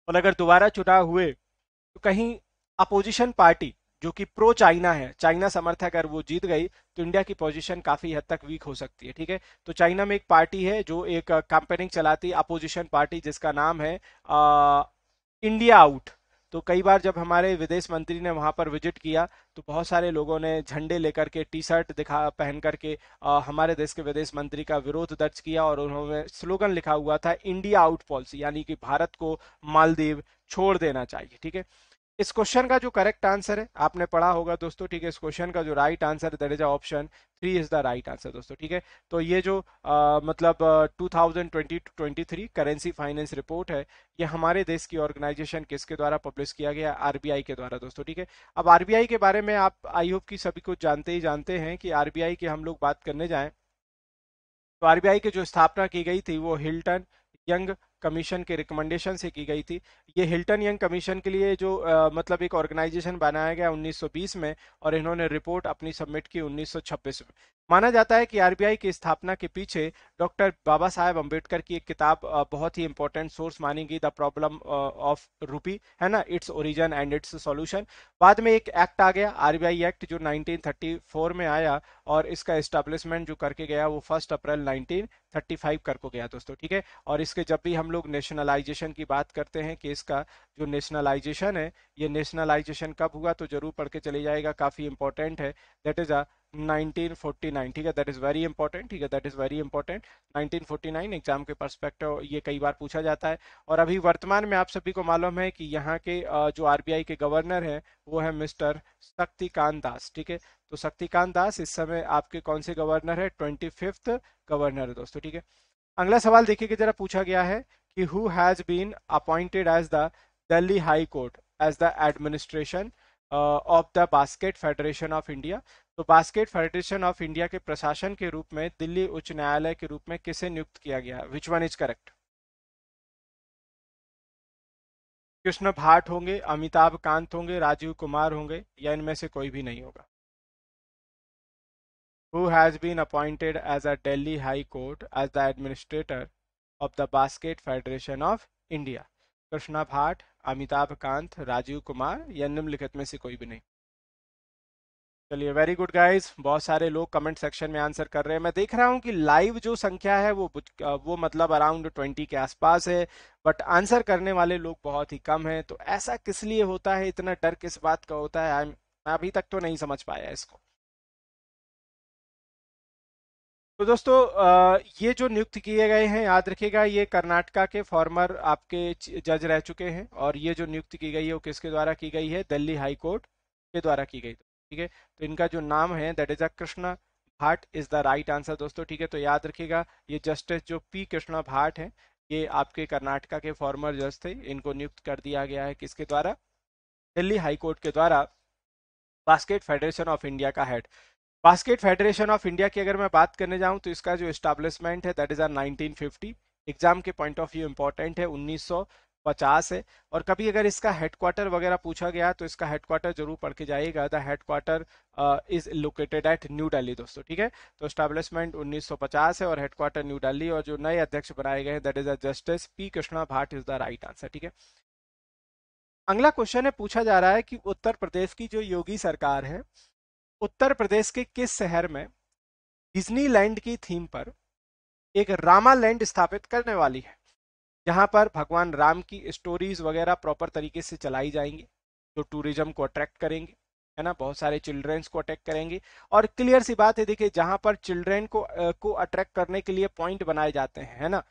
और अगर दोबारा चुनाव हुए तो कहीं अपोजिशन पार्टी जो कि प्रो चाइना है चाइना समर्थक अगर वो जीत गई तो इंडिया की पोजीशन काफी हद तक वीक हो सकती है ठीक है तो चाइना में एक पार्टी है जो एक कंपेनिंग uh, चलाती अपोजिशन पार्टी जिसका नाम है आ, इंडिया आउट तो कई बार जब हमारे विदेश मंत्री ने वहाँ पर विजिट किया तो बहुत सारे लोगों ने झंडे लेकर के टी शर्ट दिखा पहन करके हमारे देश के विदेश मंत्री का विरोध दर्ज किया और उन्होंने स्लोगन लिखा हुआ था इंडिया आउट पॉलिसी यानी कि भारत को मालदीव छोड़ देना चाहिए ठीक है इस क्वेश्चन का जो करेक्ट आंसर है आपने पढ़ा होगा दोस्तों ठीक है इस क्वेश्चन का जो राइट आंसर है that is option three is the right answer दोस्तों ठीक है तो ये जो आ, मतलब two thousand twenty twenty three currency finance report है ये हमारे देश की ऑर्गेनाइजेशन किसके द्वारा पब्लिश किया गया आर के द्वारा दोस्तों ठीक है अब आर के बारे में आप आई होप की सभी कुछ जानते ही जानते हैं कि आर की हम लोग बात करने जाएं तो आर के जो स्थापना की गई थी वो हिल्टन यंग कमीशन के रिकमेंडेशन से की गई थी ये हिल्टन यंग कमीशन के लिए जो आ, मतलब एक ऑर्गेनाइजेशन बनाया गया 1920 में और इन्होंने रिपोर्ट अपनी सबमिट की 1926 में माना जाता है कि आरबीआई की स्थापना के पीछे डॉक्टर बाबा साहेब अम्बेडकर की एक किताब बहुत ही इंपॉर्टेंट सोर्स मानी गई द प्रॉब्लम ऑफ रूपी है ना its origin and its solution बाद में एक एक्ट आ गया आरबीआई एक्ट जो 1934 में आया और इसका एस्टेब्लिशमेंट जो करके गया वो फर्स्ट अप्रैल 1935 को गया दोस्तों ठीक है और इसके जब भी हम लोग नेशनलाइजेशन की बात करते हैं कि इसका जो नेशनलाइजेशन है ये नेशनलाइजेशन कब हुआ तो जरूर पढ़ के चले जाएगा काफ़ी इंपॉर्टेंट है दैट इज़ अ 1949 ठीक है दैट इज़ वेरी इंपॉर्टेंट ठीक है that is very important 1949 exam के परस्पेक्टिव ये कई बार पूछा जाता है और अभी वर्तमान में आप सभी को मालूम है कि यहाँ के जो आरबीआई के गवर्नर हैं वो है मिस्टर शक्तिकांत दास ठीक है तो शक्तिकांत दास इस समय आपके कौन से गवर्नर है ट्वेंटी गवर्नर है दोस्तों ठीक है अगला सवाल देखिए कि जरा पूछा गया है कि who has been appointed as the Delhi high court as the administration of the basket federation of India तो बास्केट फेडरेशन ऑफ इंडिया के प्रशासन के रूप में दिल्ली उच्च न्यायालय के रूप में किसे नियुक्त किया गया which one is correct Krishna Bhat होंगे अमिताभ कांत होंगे राजीव कुमार होंगे या इनमें से कोई भी नहीं होगा who has been appointed as a Delhi high court as the administrator of the basket federation of India Krishna Bhat Amitabh Kant Rajiv Kumar या निम्नलिखित में से कोई भी नहीं चलिए वेरी गुड गाइस बहुत सारे लोग कमेंट सेक्शन में आंसर कर रहे हैं मैं देख रहा हूं कि लाइव जो संख्या है वो वो मतलब अराउंड ट्वेंटी के आसपास है बट आंसर करने वाले लोग बहुत ही कम हैं तो ऐसा किस लिए होता है इतना डर किस बात का होता है मैं अभी तक तो नहीं समझ पाया इसको तो दोस्तों ये जो नियुक्त किए गए हैं याद रखिएगा ये कर्नाटका के फॉर्मर आपके जज रह चुके हैं और ये जो नियुक्त की गई है वो किसके द्वारा की गई है दिल्ली हाईकोर्ट के द्वारा की गई ठीक है तो इनका जो नाम है that is a Krishna Bhat is the right answer दोस्तों ठीक है तो याद रखिएगा ये जस्टिस जो पी कृष्णा भाट है ये आपके कर्नाटका के फॉर्मर जज थे इनको नियुक्त कर दिया गया है किसके द्वारा दिल्ली हाईकोर्ट के द्वारा बास्केट फेडरेशन ऑफ इंडिया का head basket federation of India की अगर मैं बात करने जाऊं तो इसका जो इस्टेब्लिशमेंट है दैट इज आर 1950 एग्जाम के पॉइंट ऑफ व्यू इंपॉर्टेंट है पचास है और कभी अगर इसका हेडक्वार्टर वगैरह पूछा गया तो इसका हेडक्वार्टर जरूर पढ़ के जाइएगा the headquarter is located at New Delhi दोस्तों ठीक है तो स्टैब्लिशमेंट 1950 है और हेडक्वार्टर न्यू दिल्ली और जो नए अध्यक्ष बनाए गए हैं that is a justice P Krishna Bhat is the right answer ठीक है अगला क्वेश्चन है पूछा जा रहा है कि उत्तर प्रदेश की जो योगी सरकार है उत्तर प्रदेश के किस शहर में डिज्नीलैंड की थीम पर एक रामा लैंड स्थापित करने वाली है जहाँ पर भगवान राम की स्टोरीज वगैरह प्रॉपर तरीके से चलाई जाएंगी जो टूरिज्म को अट्रैक्ट करेंगे है ना बहुत सारे चिल्ड्रेंस को अट्रैक्ट करेंगे और क्लियर सी बात है देखिए जहाँ पर चिल्ड्रेन को आ, को अट्रैक्ट करने के लिए पॉइंट बनाए जाते हैं है ना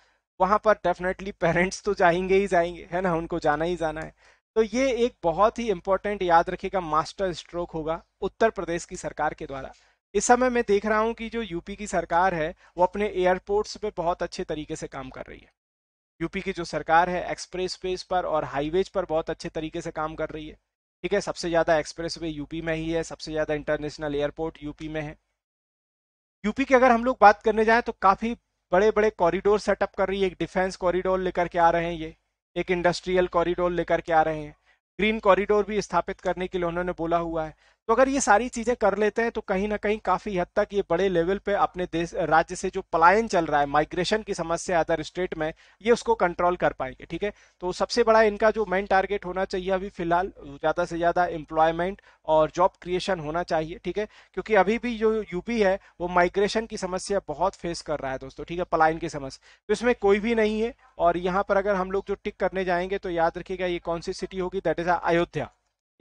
वहाँ पर डेफिनेटली पेरेंट्स तो जाएंगे ही जाएंगे है ना उनको जाना ही जाना है तो ये एक बहुत ही इंपॉर्टेंट याद रखेगा मास्टर स्ट्रोक होगा उत्तर प्रदेश की सरकार के द्वारा इस समय मैं देख रहा हूँ कि जो यूपी की सरकार है वो अपने एयरपोर्ट्स पर बहुत अच्छे तरीके से काम कर रही है यूपी की जो सरकार है एक्सप्रेस वेज पर और हाईवेज पर बहुत अच्छे तरीके से काम कर रही है ठीक है सबसे ज़्यादा एक्सप्रेस वे यूपी में ही है सबसे ज़्यादा इंटरनेशनल एयरपोर्ट यूपी में है यूपी की अगर हम लोग बात करने जाएं तो काफ़ी बड़े बड़े कॉरिडोर सेटअप कर रही है एक डिफेंस कॉरिडोर लेकर के आ रहे हैं ये एक इंडस्ट्रियल कॉरिडोर लेकर के आ रहे हैं ग्रीन कॉरिडोर भी स्थापित करने के लिए उन्होंने बोला हुआ है तो अगर ये सारी चीजें कर लेते हैं तो कहीं ना कहीं काफी हद तक ये बड़े लेवल पे अपने देश राज्य से जो पलायन चल रहा है माइग्रेशन की समस्या अदर स्टेट में ये उसको कंट्रोल कर पाएंगे ठीक है तो सबसे बड़ा इनका जो मेन टारगेट होना चाहिए अभी फिलहाल ज्यादा से ज्यादा एम्प्लॉयमेंट और जॉब क्रिएशन होना चाहिए ठीक है क्योंकि अभी भी जो यूपी है वो माइग्रेशन की समस्या बहुत फेस कर रहा है दोस्तों ठीक है पलायन की समस्या तो इसमें कोई भी नहीं है और यहाँ पर अगर हम लोग जो टिक करने जाएंगे तो याद रखिएगा ये कौन सी सिटी होगी दैट इज अयोध्या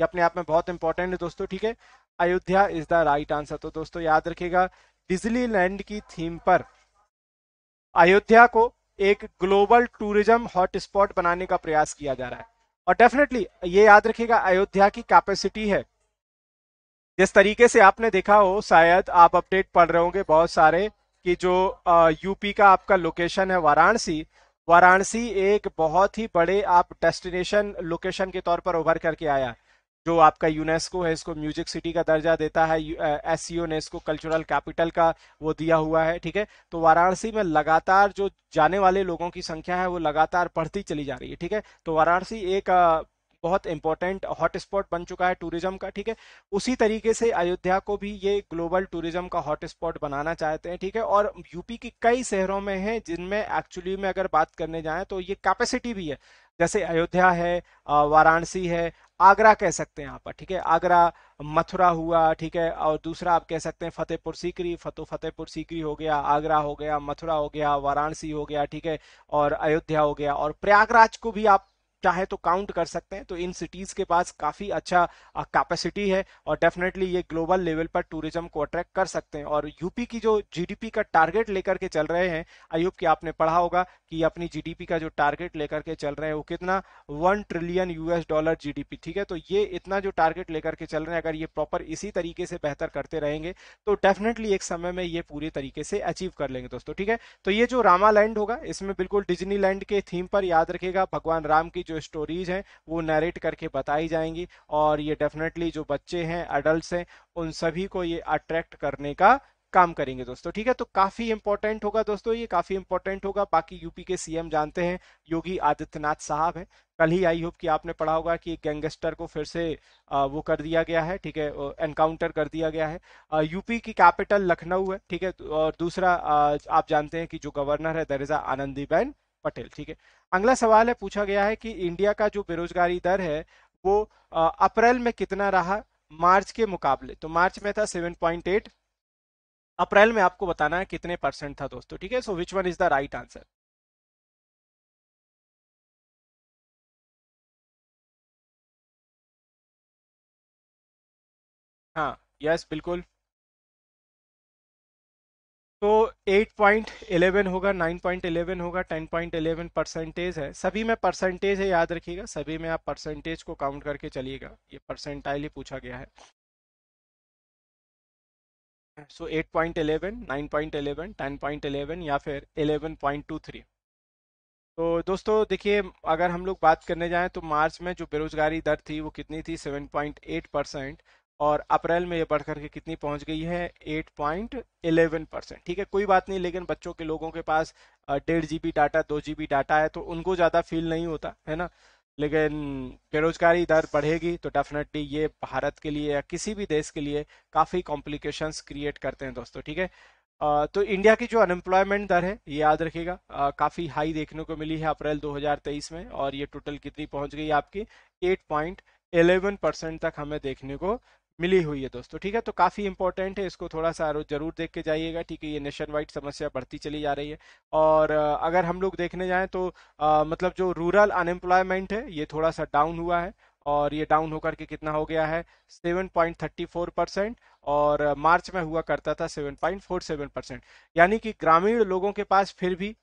ये अपने आप में बहुत इंपॉर्टेंट है दोस्तों ठीक है Ayodhya is the right answer तो दोस्तों याद रखेगा डिजनीलैंड की थीम पर अयोध्या को एक ग्लोबल टूरिज्म हॉटस्पॉट बनाने का प्रयास किया जा रहा है और डेफिनेटली ये याद रखिएगा अयोध्या की कैपेसिटी है जिस तरीके से आपने देखा हो शायद आप अपडेट पढ़ रहे होंगे बहुत सारे कि जो यूपी का आपका लोकेशन है वाराणसी वाराणसी एक बहुत ही बड़े आप डेस्टिनेशन लोकेशन के तौर पर उभर करके आया जो आपका यूनेस्को है इसको म्यूजिक सिटी का दर्जा देता है एस ने इसको कल्चरल कैपिटल का वो दिया हुआ है ठीक है तो वाराणसी में लगातार जो जाने वाले लोगों की संख्या है वो लगातार बढ़ती चली जा रही है ठीक है तो वाराणसी एक बहुत इंपॉर्टेंट हॉटस्पॉट बन चुका है टूरिज्म का ठीक है उसी तरीके से अयोध्या को भी ये ग्लोबल टूरिज्म का हॉटस्पॉट बनाना चाहते हैं ठीक है और यूपी के कई शहरों में है जिनमें एक्चुअली में अगर बात करने जाए तो ये कैपेसिटी भी है जैसे अयोध्या है वाराणसी है आगरा कह सकते हैं आप ठीक है आगरा मथुरा हुआ ठीक है और दूसरा आप कह सकते हैं फतेहपुर सीकरी फतो फतेहपुर सीकरी हो गया आगरा हो गया मथुरा हो गया वाराणसी हो गया ठीक है और अयोध्या हो गया और प्रयागराज को भी आप चाहे तो काउंट कर सकते हैं तो इन सिटीज के पास काफी अच्छा कैपेसिटी है और डेफिनेटली ये ग्लोबल लेवल पर टूरिज्म को अट्रैक्ट कर सकते हैं और यूपी की जो जीडीपी का टारगेट लेकर के चल रहे हैं अयुब की आपने पढ़ा होगा कि अपनी जीडीपी का जो टारगेट लेकर के चल रहे हैं वो कितना one trillion US dollar GDP ठीक है तो ये इतना जो टारगेट लेकर के चल रहे हैं अगर ये प्रॉपर इसी तरीके से बेहतर करते रहेंगे तो डेफिनेटली एक समय में ये पूरे तरीके से अचीव कर लेंगे दोस्तों ठीक है तो ये जो रामा लैंड होगा इसमें बिल्कुल डिजनी लैंड के थीम पर याद रखेगा भगवान राम की जो जो स्टोरीज हैं वो नरेट करके बताई जाएंगी और ये डेफिनेटली जो बच्चे हैं अडल्ट हैं उन सभी को ये अट्रैक्ट करने का काम करेंगे दोस्तों ठीक है तो काफी इंपॉर्टेंट होगा दोस्तों ये काफी इंपॉर्टेंट होगा बाकी यूपी के सीएम जानते हैं योगी आदित्यनाथ साहब हैं कल ही आई होप कि आपने पढ़ा होगा कि गैंगस्टर को फिर से वो कर दिया गया है ठीक है एनकाउंटर कर दिया गया है यूपी की कैपिटल लखनऊ है ठीक है और दूसरा आप जानते हैं कि जो गवर्नर है दरिजा आनंदीबेन पटेल ठीक है अगला सवाल है पूछा गया है कि इंडिया का जो बेरोजगारी दर है वो अप्रैल में कितना रहा मार्च के मुकाबले तो मार्च में था 7.8 अप्रैल में आपको बताना है कितने परसेंट था दोस्तों ठीक है so which one is the right answer हाँ यस बिल्कुल तो 8.11 होगा 9.11 होगा 10.11 परसेंटेज है सभी में परसेंटेज है याद रखिएगा सभी में आप परसेंटेज को काउंट करके चलिएगा ये परसेंटाइल ही पूछा गया है सो so 8.11, 9.11, 10.11 या फिर 11.23 तो दोस्तों देखिए अगर हम लोग बात करने जाएं तो मार्च में जो बेरोजगारी दर थी वो कितनी थी 7.8 परसेंट और अप्रैल में ये बढ़ करके कितनी पहुंच गई है 8.11 परसेंट ठीक है कोई बात नहीं लेकिन बच्चों के लोगों के पास डेढ़ जी डाटा दो जी डाटा है तो उनको ज़्यादा फील नहीं होता है ना लेकिन बेरोजगारी दर बढ़ेगी तो डेफिनेटली ये भारत के लिए या किसी भी देश के लिए काफ़ी कॉम्प्लिकेशंस क्रिएट करते हैं दोस्तों ठीक है तो इंडिया की जो अनएम्प्लॉयमेंट दर है ये याद रखिएगा काफ़ी हाई देखने को मिली है अप्रैल 2023 में और ये टोटल कितनी पहुंच गई आपकी 8.11 परसेंट तक हमें देखने को मिली हुई है दोस्तों ठीक है तो काफ़ी इंपॉर्टेंट है इसको थोड़ा सा जरूर देख के जाइएगा ठीक है ये नेशन वाइड समस्या बढ़ती चली जा रही है और अगर हम लोग देखने जाएँ तो आ, मतलब जो रूरल अनएम्प्लॉयमेंट है ये थोड़ा सा डाउन हुआ है और ये डाउन होकर के कितना हो गया है 7.34 परसेंट और मार्च में हुआ करता था 7.47 परसेंट यानी कि ग्रामीण लोगों के पास फिर भी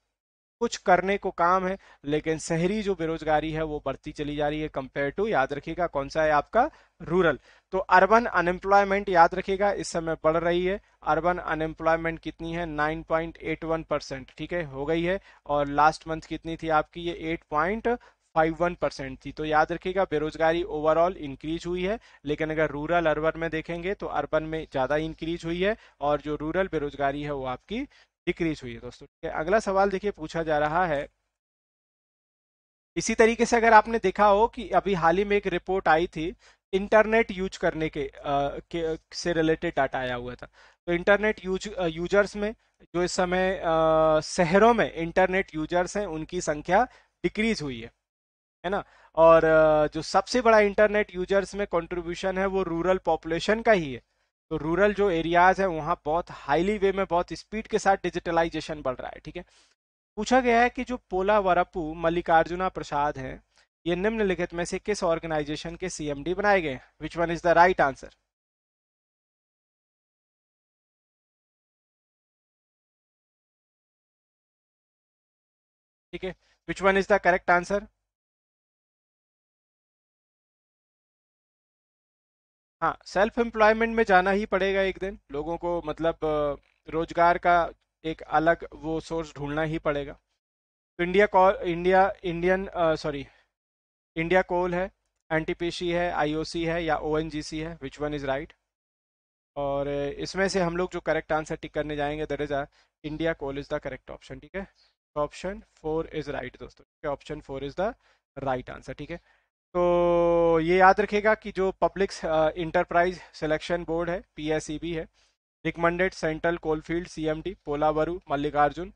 कुछ करने को काम है लेकिन शहरी जो बेरोजगारी है वो बढ़ती चली जा रही है कंपेयर टू याद रखिएगा कौन सा है आपका रूरल तो अर्बन अनएम्प्लॉयमेंट याद रखिएगा इस समय बढ़ रही है अर्बन अनएम्प्लॉयमेंट कितनी है 9.81 परसेंट ठीक है हो गई है और लास्ट मंथ कितनी थी आपकी ये फाइव वन परसेंट थी तो याद रखिएगा बेरोजगारी ओवरऑल इंक्रीज हुई है लेकिन अगर रूरल अर्बन में देखेंगे तो अर्बन में ज़्यादा इंक्रीज हुई है और जो रूरल बेरोजगारी है वो आपकी डिक्रीज हुई है दोस्तों ठीक है अगला सवाल देखिए पूछा जा रहा है इसी तरीके से अगर आपने देखा हो कि अभी हाल ही में एक रिपोर्ट आई थी इंटरनेट यूज करने के, आ, के से रिलेटेड डाटा आया हुआ था तो इंटरनेट यूज यूजर्स में जो इस समय आ, शहरों में इंटरनेट यूजर्स हैं उनकी संख्या डिक्रीज हुई है है ना और जो सबसे बड़ा इंटरनेट यूजर्स में कंट्रीब्यूशन है वो रूरल पॉपुलेशन का ही है तो रूरल जो एरियाज है वहाँ बहुत हाईली वे में बहुत स्पीड के साथ डिजिटलाइजेशन बढ़ रहा है ठीक है पूछा गया है कि जो पोला वरप्पू मल्लिकार्जुना प्रसाद हैं ये निम्नलिखित में से किस ऑर्गेनाइजेशन के सीएमडी बनाए गए which one is the right answer ठीक है which one is the correct answer हाँ सेल्फ एम्प्लॉयमेंट में जाना ही पड़ेगा एक दिन लोगों को मतलब रोजगार का एक अलग वो सोर्स ढूंढना ही पड़ेगा तो India call India Indian sorry India coal है एन है आईओसी है या ओएनजीसी है विच वन इज़ राइट और इसमें से हम लोग जो करेक्ट आंसर टिक करने जाएंगे that is India coal is the correct option ठीक है ऑप्शन फोर इज़ राइट दोस्तों option four is the right answer ठीक है तो ये याद रखेगा कि जो पब्लिक इंटरप्राइज सिलेक्शन बोर्ड है पीएसईबी e है recommended central coalfield D Polavaru Mallikarjun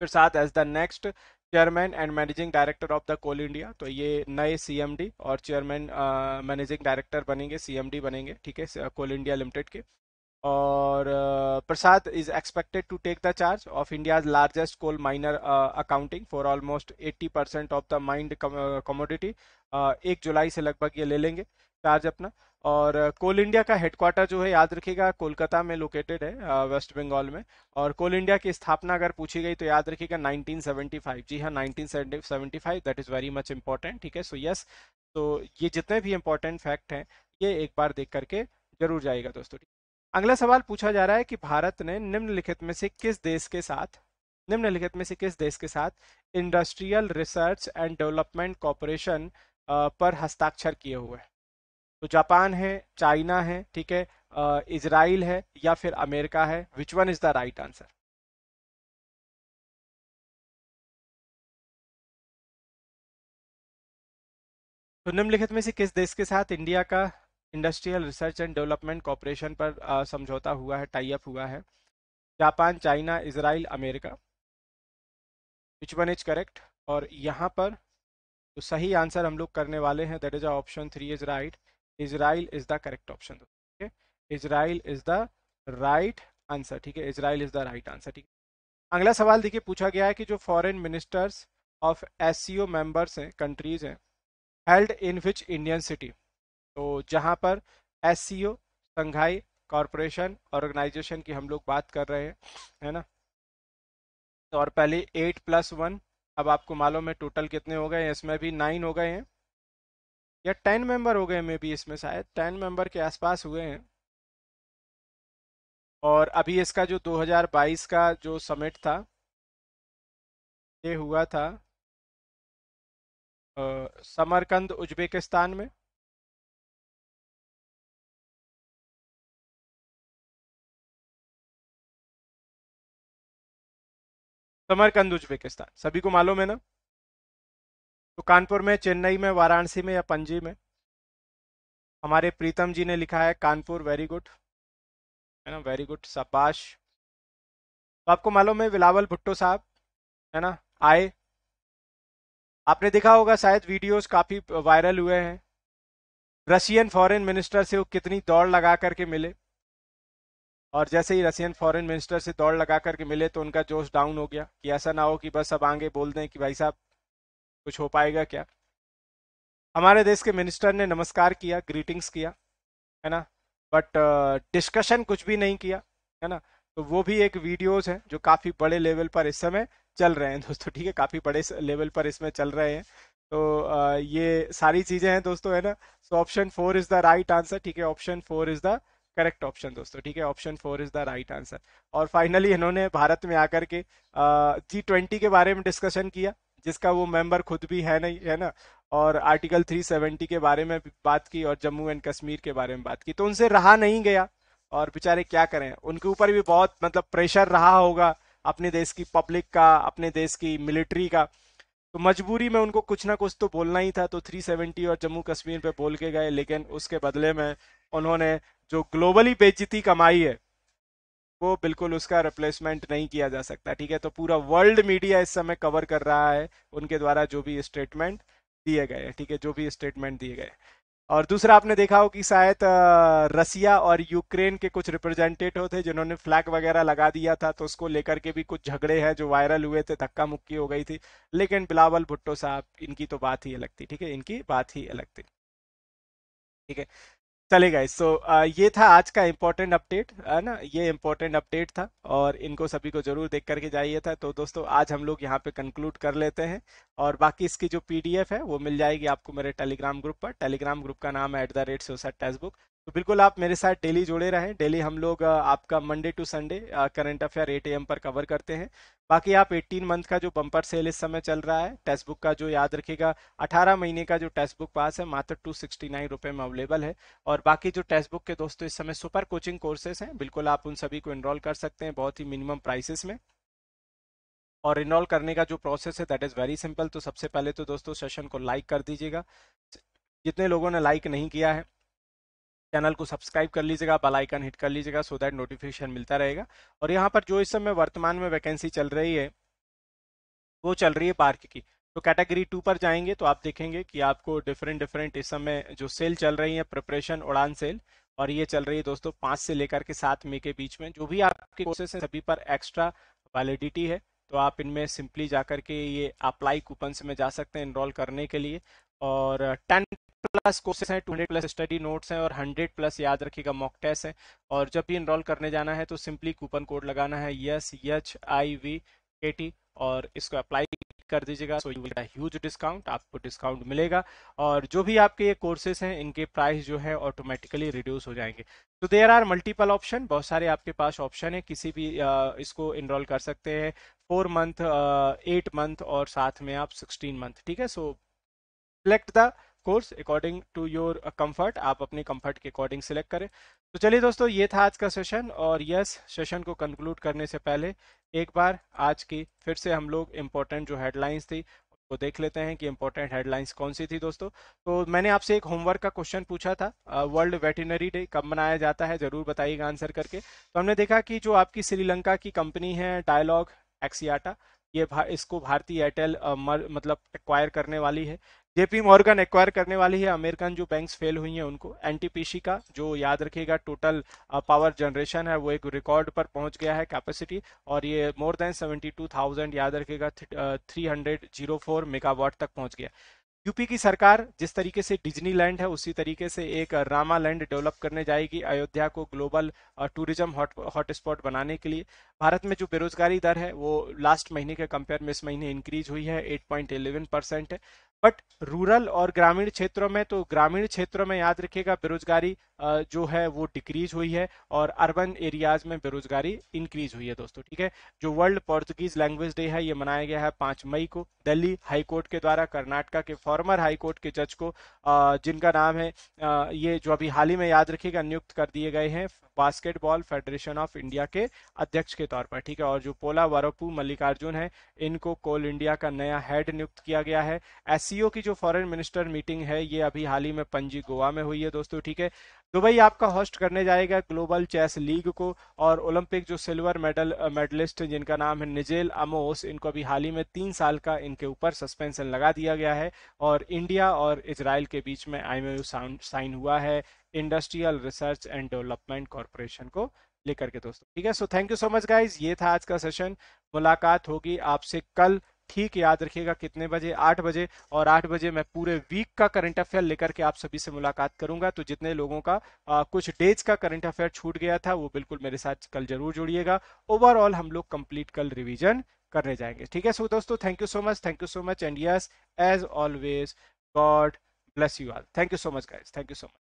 फिर साथ as the next chairman and managing director of the coal India तो ये नए सीएमडी और चेयरमैन मैनेजिंग डायरेक्टर बनेंगे सीएमडी बनेंगे ठीक है कोल इंडिया लिमिटेड के और Prasad is expected to take the charge of India largest coal miner accounting for almost 80 percent of the mined commodity एक जुलाई से लगभग ये ले लेंगे चार्ज अपना और कोल uh, इंडिया का हेडक्वार्टर जो है याद रखिएगा कोलकाता में लोकेटेड है वेस्ट uh, बंगाल में और कोल इंडिया की स्थापना अगर पूछी गई तो याद रखिएगा 1975 जी हाँ 1975 that is very much important ठीक है सो यस तो ये जितने भी इम्पोर्टेंट फैक्ट हैं ये एक बार देख करके जरूर जाएगा दोस्तों अगला सवाल पूछा जा रहा है कि भारत ने निम्नलिखित में से किस देश के साथ निम्नलिखित में से किस देश के साथ industrial research and development corporation पर हस्ताक्षर किए हुए हैं तो जापान है चाइना है ठीक है इसराइल है या फिर अमेरिका है which one is the right answer तो निम्नलिखित में से किस देश के साथ इंडिया का industrial research and development corporation पर समझौता हुआ है टाइप हुआ है Japan China Israel America which one is correct और यहाँ पर तो सही आंसर हम लोग करने वाले हैं that is a option three is right Israel is the correct option ठीक है Israel is the right answer ठीक है Israel is the right answer ठीक है अगला सवाल देखिए पूछा गया है कि जो foreign ministers of S C O members हैं कंट्रीज हैं held in which Indian city तो जहाँ पर S C O Shanghai corporation organization की हम लोग बात कर रहे हैं है ना तो और पहले एट प्लस वन अब आपको मालूम है टोटल कितने हो गए हैं इसमें भी नाइन हो गए हैं या टेन मेंबर हो गए मे भी इसमें शायद टेन मेंबर के आसपास हुए हैं और अभी इसका जो 2022 का जो समिट था ये हुआ था समरकंद उज्बेकिस्तान में समरकंद उज्बेकिस्तान सभी को मालूम है ना तो कानपुर में चेन्नई में वाराणसी में या पंजी में हमारे प्रीतम जी ने लिखा है कानपुर वेरी गुड है ना वेरी गुड शाबाश तो आपको मालूम है बिलावल भुट्टो साहब है ना आए आपने देखा होगा शायद वीडियोस काफी वायरल हुए हैं रशियन फॉरेन मिनिस्टर से वो कितनी दौड़ लगा करके मिले और जैसे ही रसियन फॉरेन मिनिस्टर से दौड़ लगा करके मिले तो उनका जोश डाउन हो गया कि ऐसा ना हो कि बस अब आगे बोल दें कि भाई साहब कुछ हो पाएगा क्या हमारे देश के मिनिस्टर ने नमस्कार किया ग्रीटिंग्स किया है ना बट डिस्कशन uh, कुछ भी नहीं किया है ना तो वो भी एक वीडियोस हैं जो काफ़ी बड़े लेवल पर इस समय चल रहे हैं <laughs> दोस्तों ठीक है काफ़ी बड़े लेवल पर इसमें चल रहे हैं तो uh, ये सारी चीज़ें हैं दोस्तों है ना so option four is the right answer ठीक है option four is the correct option दोस्तों ठीक है option four is the right answer और फाइनली इन्होंने भारत में आकर के जी ट्वेंटी के बारे में डिस्कशन किया जिसका वो मेंबर खुद भी है नहीं है ना और आर्टिकल 370 के बारे में बात की और जम्मू एंड कश्मीर के बारे में बात की तो उनसे रहा नहीं गया और बेचारे क्या करें उनके ऊपर भी बहुत मतलब प्रेशर रहा होगा अपने देश की पब्लिक का अपने देश की मिलिट्री का तो मजबूरी में उनको कुछ ना कुछ तो बोलना ही था तो 370 और जम्मू कश्मीर पे बोल के गए लेकिन उसके बदले में उन्होंने जो ग्लोबली बेचती कमाई है वो बिल्कुल उसका रिप्लेसमेंट नहीं किया जा सकता ठीक है तो पूरा वर्ल्ड मीडिया इस समय कवर कर रहा है उनके द्वारा जो भी स्टेटमेंट दिए गए ठीक है जो भी स्टेटमेंट दिए गए और दूसरा आपने देखा हो कि शायद रसिया और यूक्रेन के कुछ रिप्रेजेंटेटिव थे जिन्होंने फ्लैग वगैरह लगा दिया था तो उसको लेकर के भी कुछ झगड़े हैं जो वायरल हुए थे धक्का मुक्की हो गई थी लेकिन बिलावल भुट्टो साहब इनकी तो बात ही अलग थी ठीक है इनकी बात ही अलग थी ठीक है चलेगा सो ये था आज का इम्पोर्टेंट अपडेट है ना ये इम्पोर्टेंट अपडेट था और इनको सभी को जरूर देख करके जाइए था तो दोस्तों आज हम लोग यहाँ पे कंक्लूड कर लेते हैं और बाकी इसकी जो पीडीएफ है वो मिल जाएगी आपको मेरे टेलीग्राम ग्रुप पर टेलीग्राम ग्रुप का नाम है at the rate society text book तो बिल्कुल आप मेरे साथ डेली जुड़े रहें डेली हम लोग आपका Monday to Sunday current affair eight M पर कवर करते हैं बाकी आप 18 मंथ का जो बम्पर सेल इस समय चल रहा है टेक्स्ट बुक का जो याद रखिएगा 18 महीने का जो टेक्स्ट बुक पास है मात्र टू सिक्सटी में अवेलेबल है और बाकी जो टेक्स्ट बुक के दोस्तों इस समय सुपर कोचिंग कोर्सेस हैं बिल्कुल आप उन सभी को इनरोल कर सकते हैं बहुत ही मिनिमम प्राइसेस में और इनरोल करने का जो प्रोसेस है दैट इज़ वेरी सिंपल तो सबसे पहले तो दोस्तों सेशन को लाइक कर दीजिएगा जितने लोगों ने लाइक नहीं किया है चैनल को सब्सक्राइब कर लीजिएगा बेल आइकन हिट कर लीजिएगा सो दैट नोटिफिकेशन मिलता रहेगा और यहाँ पर जो इस समय वर्तमान में वैकेंसी चल रही है वो चल रही है पार्क की तो कैटेगरी टू पर जाएंगे तो आप देखेंगे कि आपको डिफरेंट डिफरेंट इस समय जो सेल चल रही है प्रिपरेशन उड़ान सेल और ये चल रही है दोस्तों पाँच से लेकर के सात मई के बीच में जो भी आपके कोर्सेस हैं सभी पर एक्स्ट्रा वैलिडिटी है तो आप इनमें सिंपली जाकर के ये अप्लाई कूपन में जा सकते हैं इनरोल करने के लिए और टेन uh, प्लस कोर्सेस हैं 200 प्लस स्टडी नोट्स हैं और 100 प्लस याद रखिएगा मॉक टेस्ट है और जब भी इनरोल करने जाना है तो सिंपली कूपन कोड लगाना है S H I V A T और इसको अप्लाई कर दीजिएगा so you will huge discount आपको डिस्काउंट मिलेगा और जो भी आपके ये कोर्सेज हैं इनके प्राइस जो है ऑटोमेटिकली रिड्यूस हो जाएंगे तो देर आर मल्टीपल ऑप्शन बहुत सारे आपके पास ऑप्शन है किसी भी आ, इसको इनरोल कर सकते हैं फोर मंथ एट मंथ और साथ में आप सिक्सटीन मंथ ठीक है so select the course according to your comfort आप अपने कंफर्ट के अकॉर्डिंग सिलेक्ट करें तो चलिए दोस्तों ये था आज का सेशन और यस सेशन को कंक्लूड करने से पहले एक बार आज की फिर से हम लोग इम्पोर्टेंट जो हेडलाइंस थी तो देख लेते हैं कि इम्पोर्टेंट हेडलाइंस कौन सी थी दोस्तों तो मैंने आपसे एक होमवर्क का क्वेश्चन पूछा था वर्ल्ड वेटिनरी डे कब मनाया जाता है जरूर बताइएगा आंसर करके तो हमने देखा कि जो आपकी श्रीलंका की कंपनी है डायलॉग एक्सियाटा ये भा, इसको भारतीय एयरटेल मतलब एक्वायर करने वाली है जेपी मॉर्गन एक्वायर करने वाली है अमेरिकन जो बैंक्स फेल हुई हैं उनको एनटीपीसी का जो याद रखिएगा टोटल पावर जनरेशन है वो एक रिकॉर्ड पर पहुंच गया है कैपेसिटी और ये मोर देन 72,000 याद रखिएगा 304 मेगावाट तक पहुंच गया यूपी की सरकार जिस तरीके से डिज्नीलैंड है उसी तरीके से एक रामा लैंड डेवलप करने जाएगी अयोध्या को ग्लोबल टूरिज्म हॉट हॉटस्पॉट बनाने के लिए भारत में जो बेरोजगारी दर है वो लास्ट महीने के कंपेयर में इस महीने इंक्रीज हुई है 8.11 परसेंट है बट रूरल और ग्रामीण क्षेत्रों में तो ग्रामीण क्षेत्रों में याद रखिएगा बेरोजगारी जो है वो डिक्रीज हुई है और अर्बन एरियाज में बेरोजगारी इंक्रीज हुई है दोस्तों ठीक है जो वर्ल्ड पोर्तुगीज लैंग्वेज डे है ये मनाया गया है पांच मई को दिल्ली हाईकोर्ट के द्वारा कर्नाटका के फॉर्मर हाईकोर्ट के जज को जिनका नाम है ये जो अभी हाल ही में याद रखिएगा नियुक्त कर दिए गए हैं बास्केटबॉल फेडरेशन ऑफ इंडिया के अध्यक्ष के तौर पर ठीक है और जो पोला वरपू मल्लिकार्जुन है इनको कोल इंडिया का नया हेड नियुक्त किया गया है एस सीओ की जो फॉरेन मिनिस्टर मीटिंग है ये अभी हाल ही में पंजी गोवा में हुई है दोस्तों ठीक है दुबई आपका होस्ट करने जाएगा ग्लोबल चेस लीग को और ओलंपिक जो सिल्वर मेडल मेडलिस्ट जिनका नाम है निजेल अमोस इनको अभी हाल ही में तीन साल का इनके ऊपर सस्पेंशन लगा दिया गया है और इंडिया और इसराइल के बीच में आई साइन हुआ है industrial research and development corporation को लेकर के दोस्तों ठीक है so thank you so much guys ये था आज का सेशन मुलाकात होगी आपसे कल ठीक याद रखिएगा कितने बजे आठ बजे और आठ बजे मैं पूरे वीक का करंट अफेयर लेकर के आप सभी से मुलाकात करूंगा तो जितने लोगों का आ, कुछ डेज का करंट अफेयर छूट गया था वो बिल्कुल मेरे साथ कल जरूर जुड़िएगा ओवरऑल हम लोग कंप्लीट कल रिविजन करने जाएंगे ठीक है सो दोस्तों thank you so much thank you so much and yes as always God bless you all thank you so much guys thank you so much